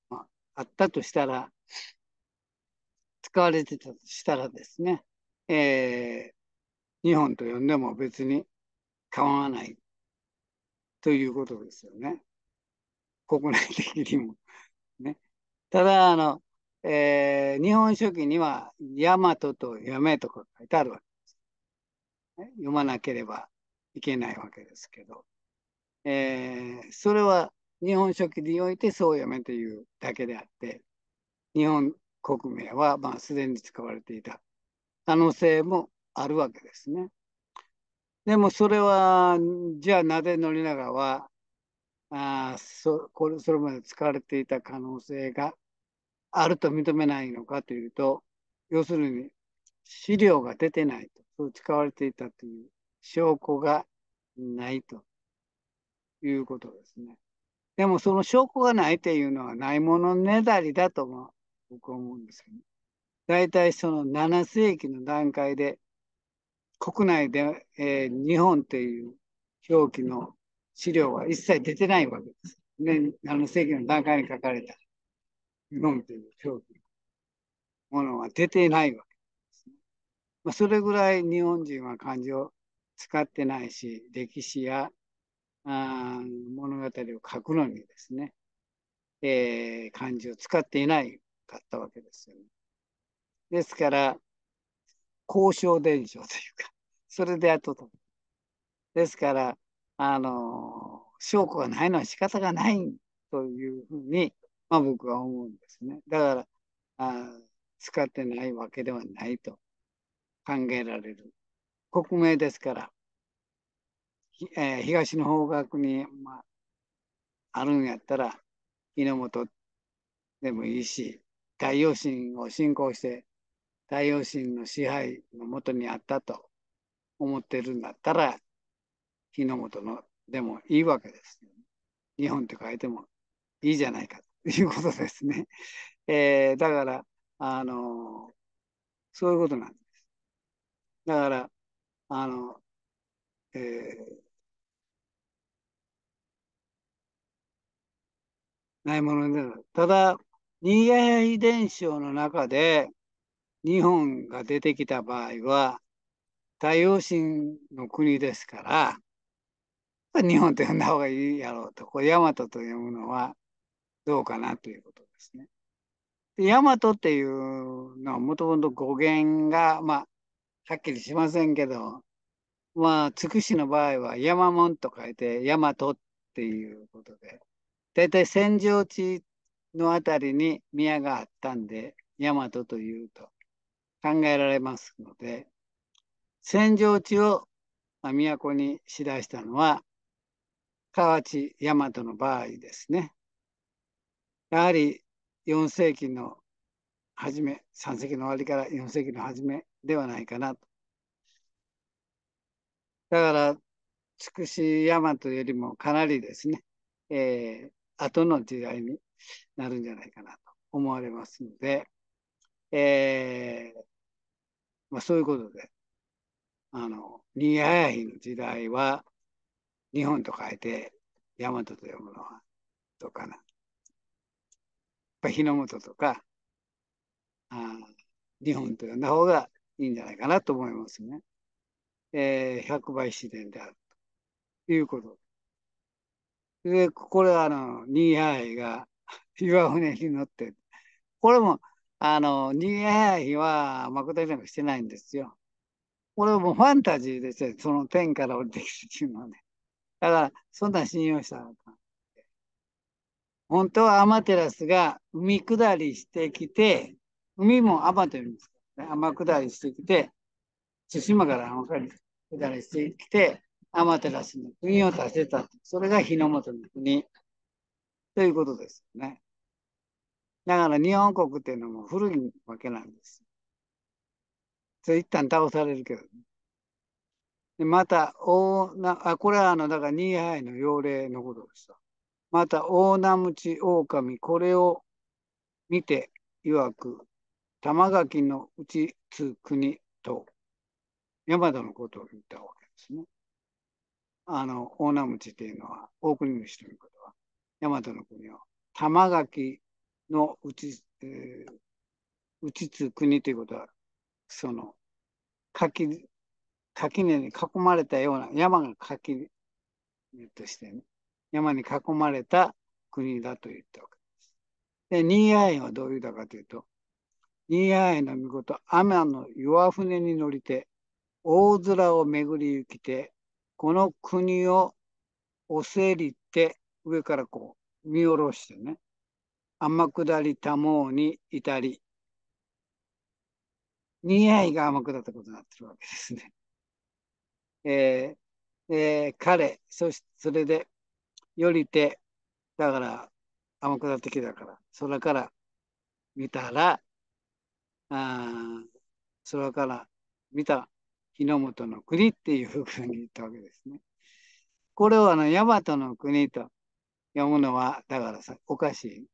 まあ、あったとしたら、使われてたとしたらですね、えー、日本と呼んでも別に構わないということですよね。国内的にもね。ただ、あの、えー、日本書紀には、大和とやめとか書いてあるわけです。ね、読まなければいけないわけですけど、えー、それは日本書紀においてそう嫁めというだけであって、日本国名はまあすでに使われていた可能性もあるわけですね。でもそれは、じゃあなぜ宣長は、あそこれそれまで使われていた可能性があると認めないのかというと、要するに資料が出てないと、そ使われていたという証拠がないということですね。でもその証拠がないというのはないものねだりだと僕は思うんですけど、ね、大体その7世紀の段階で国内で、えー、日本っていう表記の資料は一切出てないわけです。ね、の世紀の段階に書かれた日本という表記のものは出てないわけです、ね。まあ、それぐらい日本人は漢字を使ってないし、歴史やあ物語を書くのにですね、えー、漢字を使っていないかったわけですよね。ですから、交渉伝承というか、それでやっとですから、あの、証拠がないのは仕方がないというふうに、まあ、僕は思うんですね。だから、あ使ってないわけではないと考えられる。国名ですから、えー、東の方角に、まあ、あるんやったら、猪本でもいいし、太陽神を信仰して、太陽神の支配のもとにあったと思ってるんだったら、日の本のでもいいわけです。日本って変えてもいいじゃないかということですね。えー、だから、あのー、そういうことなんです。だから、あの、えー、ないものでただ、人間遺伝子の中で日本が出てきた場合は、太陽神の国ですから、日本と呼んだ方がいいやろうと、これ、大和と呼むのはどうかなということですね。大和っていうのはもともと語源が、まあ、はっきりしませんけど、まあ、つくしの場合は山門と書いて大和っていうことで、大体扇状地のあたりに宮があったんで、大和というと考えられますので、扇状地を都にしだしたのは河内大和の場合ですね。やはり4世紀の初め3世紀の終わりから4世紀の初めではないかなと。だから筑紫大和よりもかなりですね、えー、後の時代になるんじゃないかなと思われますので、えーまあ、そういうことであの、新早日の時代は、日本と書いて、大和と読むのは、どうかな。やっぱ日の本とか、あ日本と読んだ方がいいんじゃないかなと思いますね。えー、100倍自然であるということ。で、これはあの、新早日が 岩船に乗って、これも、あの、新早日は、誠にしてないんですよ。俺はもうファンタジーですよ。その天から降りてきてっていうのはね。だから、そんな信用したらあかん。本当はアマテラスが海下りしてきて、海もアマテラス、ですか、ね。天下りしてきて、対馬から天下りしてきて、アマテラスの国を建てた。それが日の本の国。ということですよね。だから日本国っていうのも古いわけなんです。それ一旦倒されるけど。でまた、大な、あ、これはあの、だから、ニーハイの妖霊のことでした。また、大ナムチ狼、これを見て、曰く、玉垣の打ちつ国と、山田のことを言ったわけですね。あの、大名持っていうのは、大国主ということは、山田の国を、玉垣の打ち、えー、うちつ国ということは、その、垣、垣根に囲まれたような、山が垣根としてね、山に囲まれた国だと言ったわけです。で、ニーアイはどういうだかというと、ニーアイの御事、雨の弱船に乗りて、大空を巡り行きて、この国をおせりて、上からこう、見下ろしてね、天下りたもうに至り、見合いが甘くだったことになってるわけですね。えー、えー、彼、そして、それで、よりて、だから、天下ってきだから、空から見たら、あ空から見た日の本の国っていうふうに言ったわけですね。これをあの、ヤマトの国と読むのは、だからさ、おかしい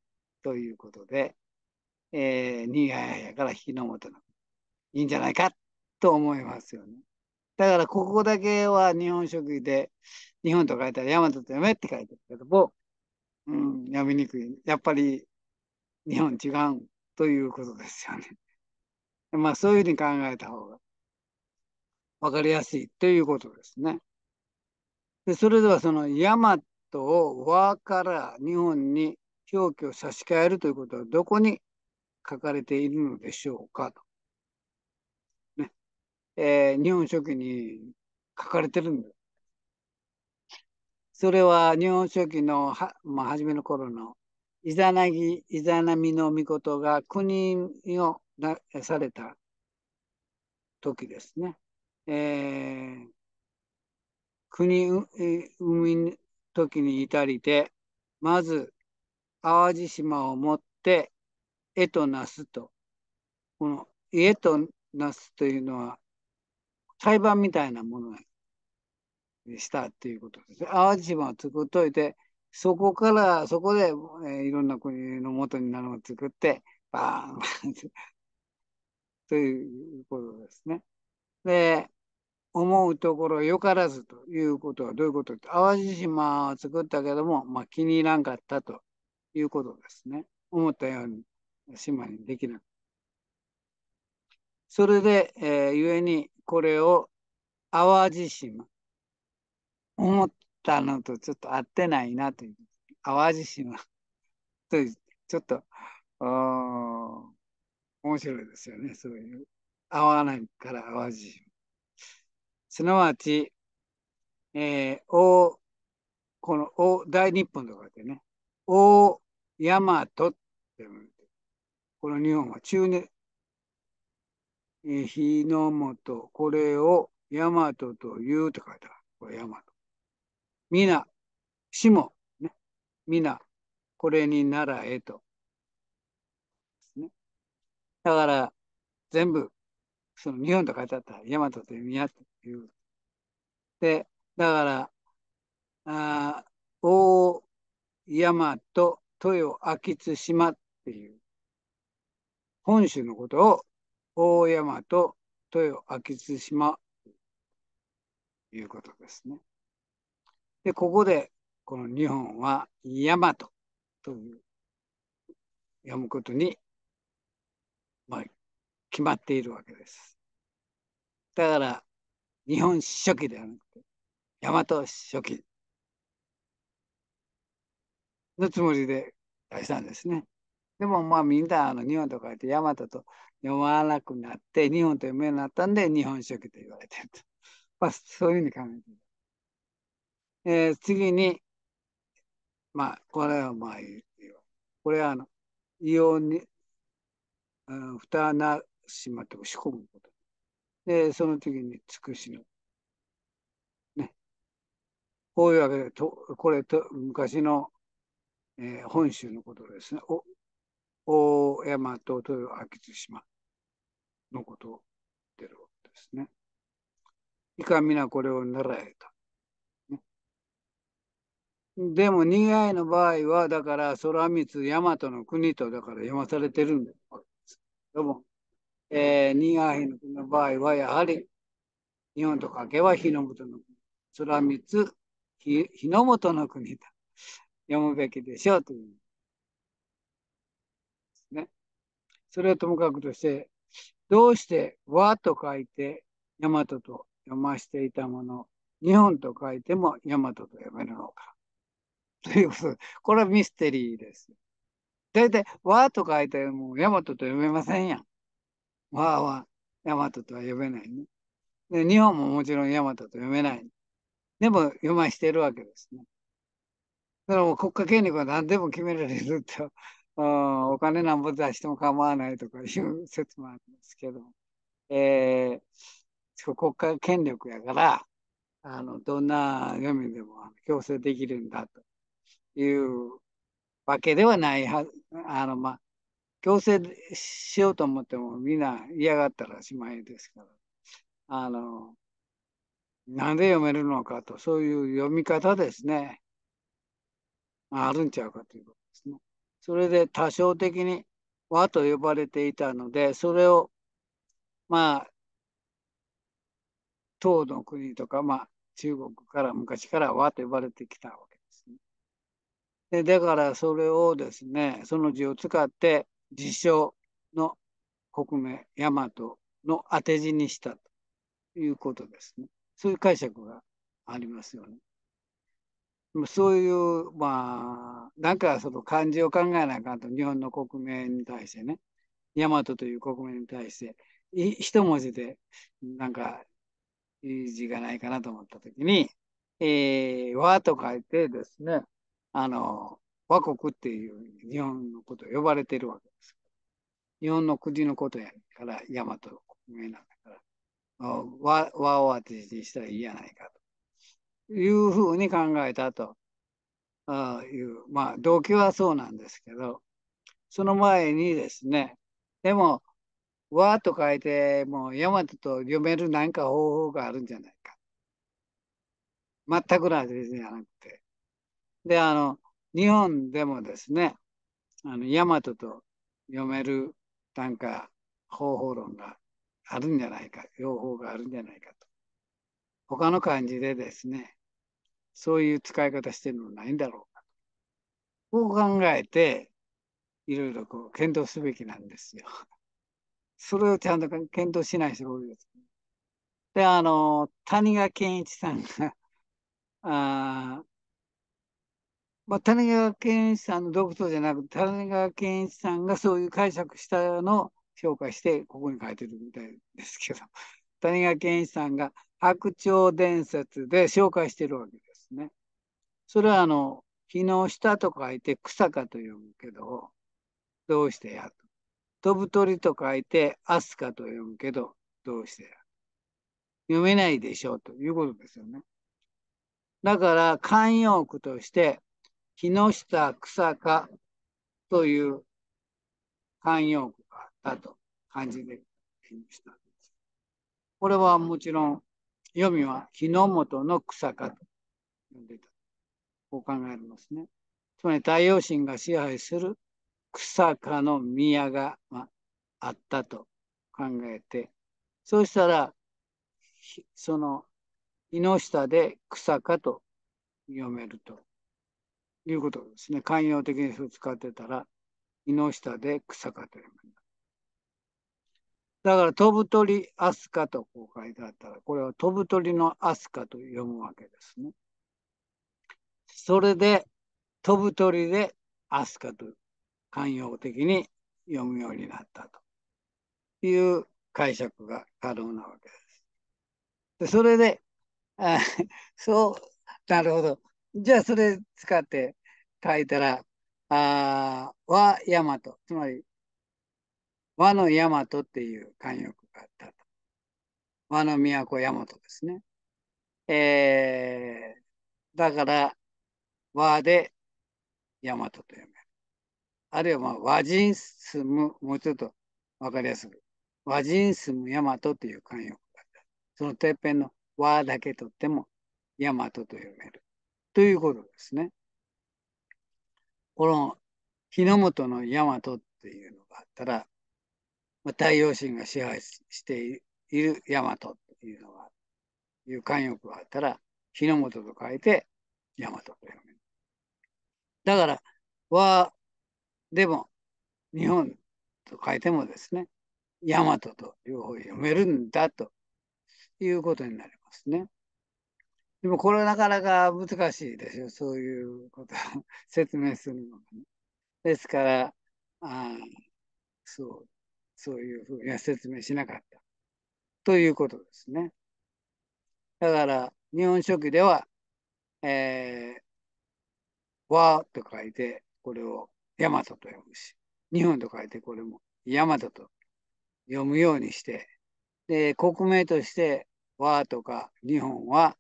ということで、えー、ニやヤから日の本のいいんじゃないかと思いますよね。だからここだけは日本食で、日本と書いたらマトとやめって書いてるけども、うん、読みにくい。やっぱり日本違うということですよね。まあそういうふうに考えた方が分かりやすいということですね。でそれではその大和を和から日本に表記を差し替えるということはどこに書かれているのでしょうかと。えー、日本書紀に書かれてるんだ。それは日本書紀のは、まあ、初めの頃のイザナギ、イザナミの御事が国をなされた時ですね。えー、国、海の時に至りて、まず淡路島を持って、絵となすと。この絵となすというのは、裁判みたいなものにしたっていうことです。淡路島を作っといて、そこから、そこで、えー、いろんな国の元になるのを作って、バーンということですね。で、思うところよからずということはどういうこと淡路島を作ったけども、まあ、気に入らんかったということですね。思ったように島にできなくそれで、えー、故にこれを淡路島。思ったのとちょっと合ってないなという。淡路島。という、ちょっと、面白いですよね。そういう。合わないから淡路島。すなわち、えー、この、大日本とかでね、大大和ってこの日本は中え日の本、これを大和というと書いた。これ大和。皆、しも、ね。皆、これにならえと。ね、だから、全部、その日本と書いてあった、大和という宮という。で、だから、あ大山と豊秋津島っていう、本州のことを大山と豊明津島ということですね。で、ここでこの日本は大和という読むことに、まあ、決まっているわけです。だから、日本初期ではなくて、大和初期のつもりで出したんですね。でもまあみんなあの日本と書いて大和と読まなくなって、日本と読めようになったんで、日本書紀と言われてると。まあ、そういうふうに考えている。えー、次に、まあ、これはまあ、これはあの、硫黄に、ふた蓋なしまって押し込むこと。で、その時につくしの。ね。こういうわけで、とこれと、昔の、えー、本州のことですね。お大山と豊明津島。のことでてるわけですね。かみ皆これを習えと。ね、でも逃げ合いの場合は、だから空光大和の国とだから読まされてるんです。でも、えー、逃げ合いの国の場合は、やはり日本とかけは、日の本の国。空光日日の本の国と読むべきでしょうという。ね。それはともかくとして、どうして和と書いて大和と読ましていたもの、日本と書いても大和と読めるのか。ということこれはミステリーです。大体、和と書いても大和と読めませんやん。和は大和とは読めないね。で日本ももちろん大和と読めない。でも読ましてるわけですね。だからもう国家権力は何でも決められるとうん、お金なんぼ出しても構わないとかいう説もあるんですけど、えー、国家権力やから、あの、どんな読みでも強制できるんだというわけではないはず、あの、まあ、強制しようと思ってもみんな嫌がったらしまいですから、あの、なんで読めるのかと、そういう読み方ですね。あるんちゃうかということ。それで多少的に和と呼ばれていたので、それを、まあ、唐の国とか、まあ、中国から昔から和と呼ばれてきたわけですね。で、だからそれをですね、その字を使って、自称の国名、大和の当て字にしたということですね。そういう解釈がありますよね。そういう、まあ、なんかその漢字を考えなあかんと、日本の国名に対してね、大和という国名に対して、い一文字で、なんか、いい字がないかなと思ったときに、えー、和と書いてですね、あの、和国っていう日本のことを呼ばれてるわけです。日本の国のことやから、大和の国名なんだから、和和を当てにしたらいいやないかと。いうふうに考えたという、まあ、動機はそうなんですけど、その前にですね、でも、和と書いて、もう大和と読める何か方法があるんじゃないか。全くの味じゃなくて。で、あの、日本でもですね、あの、大和と読めるなんか方法論があるんじゃないか、用法があるんじゃないかと。他の漢字でですね、そういう使い方してるのないんだろうか。こう考えて、いろいろこう検討すべきなんですよ。それをちゃんと検討しない人が多いです。で、あの、谷川健一さんが あまあ、谷川健一さんの独創じゃなくて、谷川健一さんがそういう解釈したのを評価して、ここに書いてるみたいですけど、谷川健一さんが白鳥伝説で紹介してるわけです。ですね。それはあの、木の下と書いて草かと読むけど、どうしてやと。飛ぶ鳥と書いてアスカと読むけど、どうしてや読めないでしょうということですよね。だから、慣用句として、木下草かという慣用句があったと感じで言いした。これはもちろん、読みは日の元の草かと呼んでいた。こう考えますね。つまり太陽神が支配する草加の宮が、まあ、あったと考えて、そうしたら、その、井の下で草加と読めるということですね。慣用的にそれ使ってたら、井の下で草加と読める。だから、飛ぶ鳥アスカとこう書いてあったら、これは飛ぶ鳥のアスカと読むわけですね。それで、飛ぶ鳥で飛鳥と慣用的に読むようになったという解釈が可能なわけです。でそれで、あ そう、なるほど。じゃあそれ使って書いたら、あ和大和、つまり和の大和っていう慣用句があったと。和の都大和ですね。えー、だから、和で大和と読める。あるいは、まあ、和人住む、もうちょっとわかりやすく。和人住む大和という慣用があった。そのてっぺんの和だけ取っても大和と読める。ということですね。この日の本の大和っていうのがあったら、まあ、太陽神が支配している大和というのが、いう慣用があったら、日の本と書いて大和と読める。だから、和でも、日本と書いてもですね、大和と両方読めるんだということになりますね。でもこれはなかなか難しいですよそういうことを説明するのが、ね。ですから、あそう、そういうふうには説明しなかった。ということですね。だから、日本書紀では、えー、わーと書いて、これをヤマトと読むし、日本と書いてこれもヤマトと読むようにして、で、国名として和とか日本は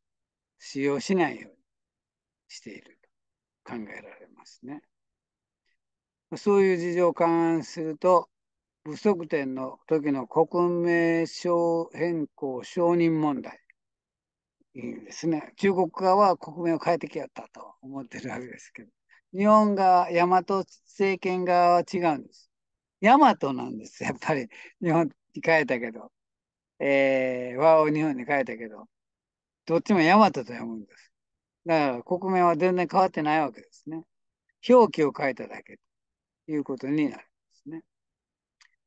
使用しないようにしていると考えられますね。そういう事情を勘案すると、不足点の時の国名称変更承認問題。ですね中国側は国名を変えてきやったと思ってるわけですけど日本が大和政権側は違うんです。大和なんですやっぱり日本に変えたけど、えー、和を日本に変えたけどどっちも大和と読むんです。だから国名は全然変わってないわけですね。表記を変えただけということになるんですね。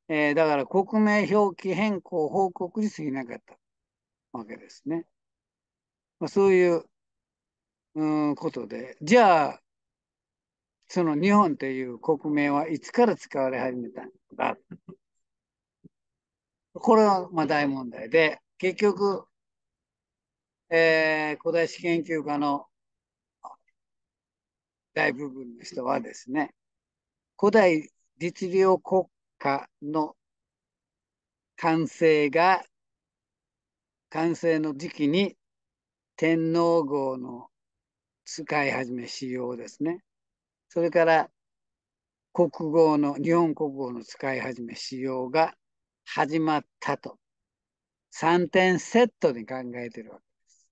えー、だから国名表記変更報告に過ぎなかったわけですね。まそういう、うん、ことで、じゃあ、その日本という国名はいつから使われ始めたんだこれはまあ大問題で、結局、えー、古代史研究家の大部分の人はですね、古代律令国家の完成が、完成の時期に天皇号の使い始め仕様ですね。それから国語の、日本国語の使い始め仕様が始まったと。3点セットに考えてるわけです。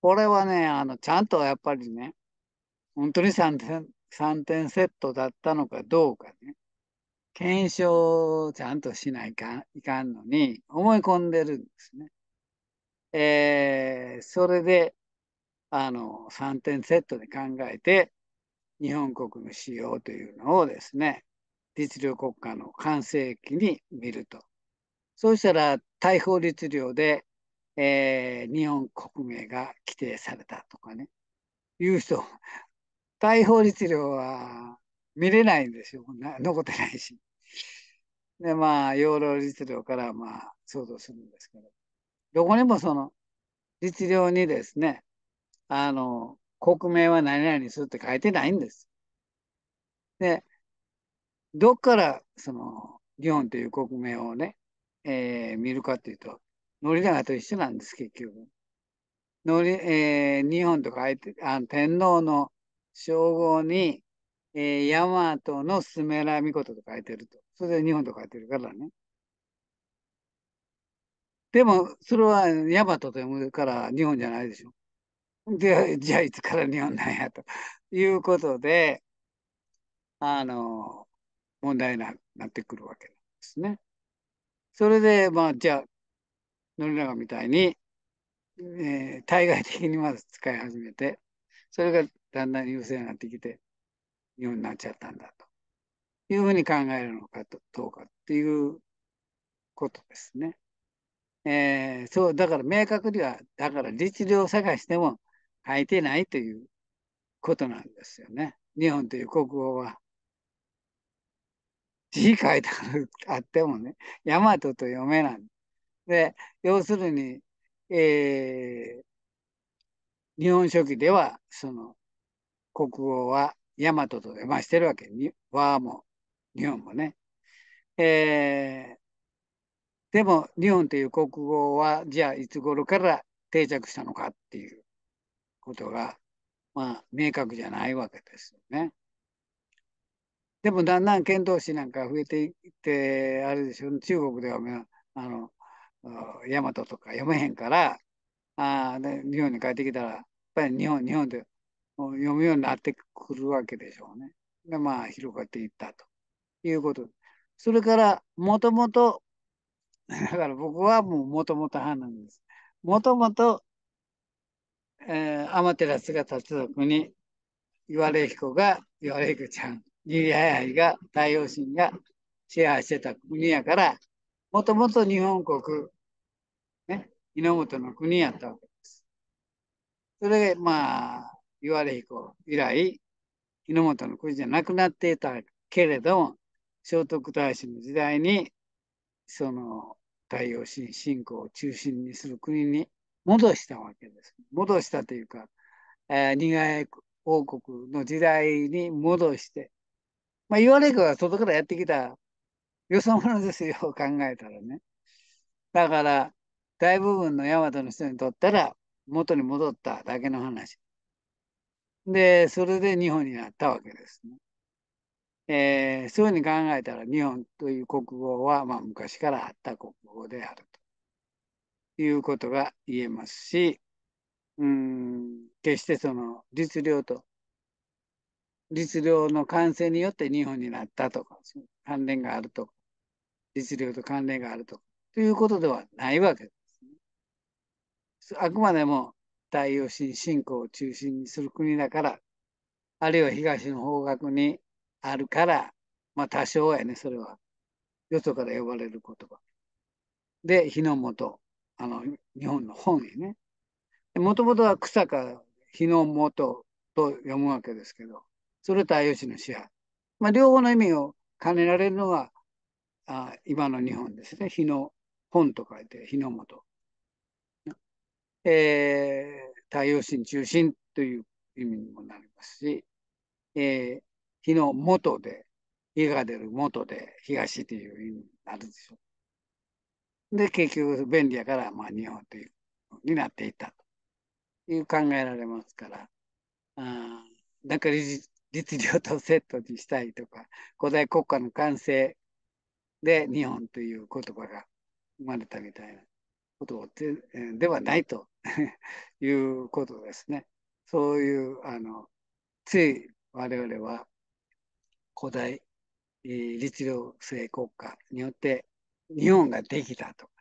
これはね、あの、ちゃんとやっぱりね、本当に3点、3点セットだったのかどうかね、検証をちゃんとしないかいかんのに、思い込んでるんですね。えー、それで、あの、3点セットで考えて、日本国の使用というのをですね、律令国家の完成期に見ると。そうしたら、大法律令で、えー、日本国名が規定されたとかね、いう人、大法律令は見れないんですよ、残ってないし。で、まあ、養老律令からまあ、想像するんですけど。どこにもその律令にですね、あの、国名は何々にするって書いてないんです。で、どっからその日本という国名をね、えー、見るかというと、森長と一緒なんです、結局。のりえー、日本と書いて、あの天皇の称号に、えー、大和のスメラミコトと書いてると。それで日本と書いてるからね。でも、それはヤマトと読むから日本じゃないでしょ。で、じゃあいつから日本なんやということで、あの、問題になってくるわけなんですね。それで、まあ、じゃあ、信長みたいに、えー、対外的にまず使い始めて、それがだんだん優勢になってきて、日本になっちゃったんだというふうに考えるのかとどうかっていうことですね。えー、そうだから明確にはだから律令を探しても書いてないということなんですよね日本という国語は。字書いたあってもね「大和」と読めない。で要するに、えー、日本書紀ではその国語は大和と読ましてるわけ和も日本もね。えー、でも日本という国語はじゃあいつ頃から定着したのかっていうことが、まあ、明確じゃないわけですよね。でもだんだん遣唐使なんか増えていってあれでしょう、中国ではあの大和とか読めへんからあで日本に帰ってきたらやっぱり日本日本で読むようになってくるわけでしょうね。でまあ広がっていったということ。それからもともと だから僕はもうもともと派なんです。もともと、えテ天スが達族に、岩礼彦が岩礼彦ちゃん、新谷が太陽神が支配してた国やから、もともと日本国、ね、猪本の国やったわけです。それで、まあ、岩礼彦以来、猪本の国じゃなくなっていたけれども、聖徳太子の時代にその太陽神信仰を中心にする国に戻したわけです。戻したというか、えー、苦い王国の時代に戻して、まあ、言われるら外からやってきたよそ者ですよ、考えたらね。だから、大部分の大和の人にとったら、元に戻っただけの話。で、それで日本になったわけですね。えー、そういうふうに考えたら日本という国語は、まあ、昔からあった国語であるということが言えますし、うん、決してその律令と律令の完成によって日本になったとか関連があるとか律令と関連があるとかということではないわけですね。あくまでも太陽神信仰を中心にする国だからあるいは東の方角にあるから、まあ多少やね、それは。よそから呼ばれる言葉。で、日の元、あの、日本の本へね。もともとは草か日の元と読むわけですけど、それと有吉の支配。まあ、両方の意味を兼ねられるのは、あ今の日本ですね。日の本と書いて、日の元。えー、太陽神中心という意味にもなりますし、えー、火の元で、火が出る元で東っていう意味になるでしょう。で、結局便利やから、まあ、日本というになっていったという考えられますから、あだから律令とセットにしたいとか、古代国家の完成で日本という言葉が生まれたみたいなことでではないと いうことですね。そういう、あの、つい我々は古代律令制国家によって日本ができたとか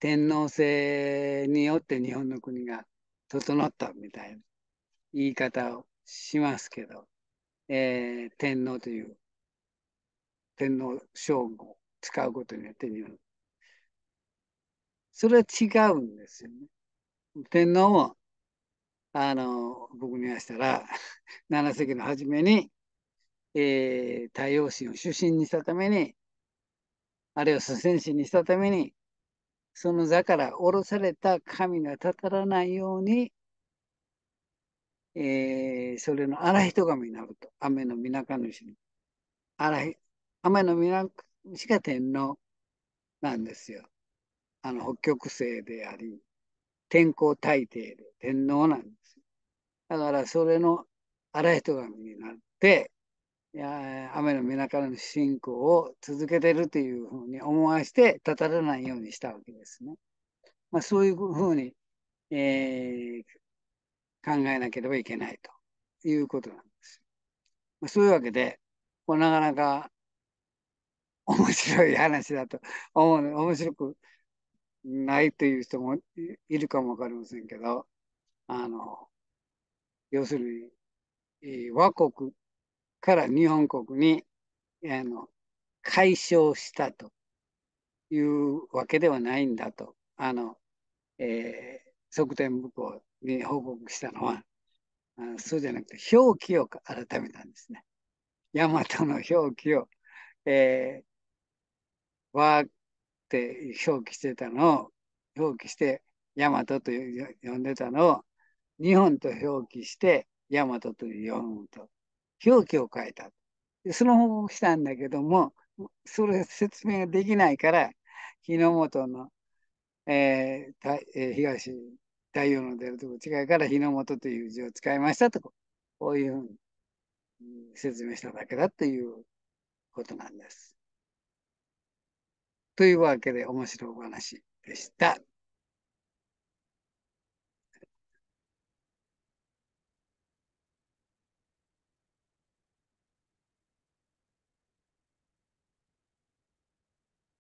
天皇制によって日本の国が整ったみたいな言い方をしますけど、えー、天皇という天皇称号を使うことによって日本それは違うんですよね。天皇もあの僕にわしたら7 世紀の初めにえー、太陽神を主神にしたために、あるいは祖先神にしたために、その座から降ろされた神がたたらないように、えー、それの荒人神になると。雨の皆神主に。雨の皆主が天皇なんですよ。あの、北極星であり、天候大帝で天皇なんですよ。だから、それの荒人神になって、雨の皆からの信仰を続けてるというふうに思わせてたたらないようにしたわけですね。まあ、そういうふうに、えー、考えなければいけないということなんです。まあ、そういうわけで、こうなかなか 面白い話だと思う面白くないという人もいるかもわかりませんけど、あの、要するに、和国から日本国にあの解消したというわけではないんだとあの、えー、側転こうに報告したのはあのそうじゃなくて表記を改めたんですね。大和の表記を、えー、わーって表記してたのを表記して大和と呼んでたのを日本と表記して大和と呼ぶと。表記を変えた。その報告したんだけども、それ説明ができないから、日の本の、えーえー、東太陽の出るとこ違いから日の本という字を使いましたとこういうふうに説明しただけだということなんです。というわけで面白いお話でした。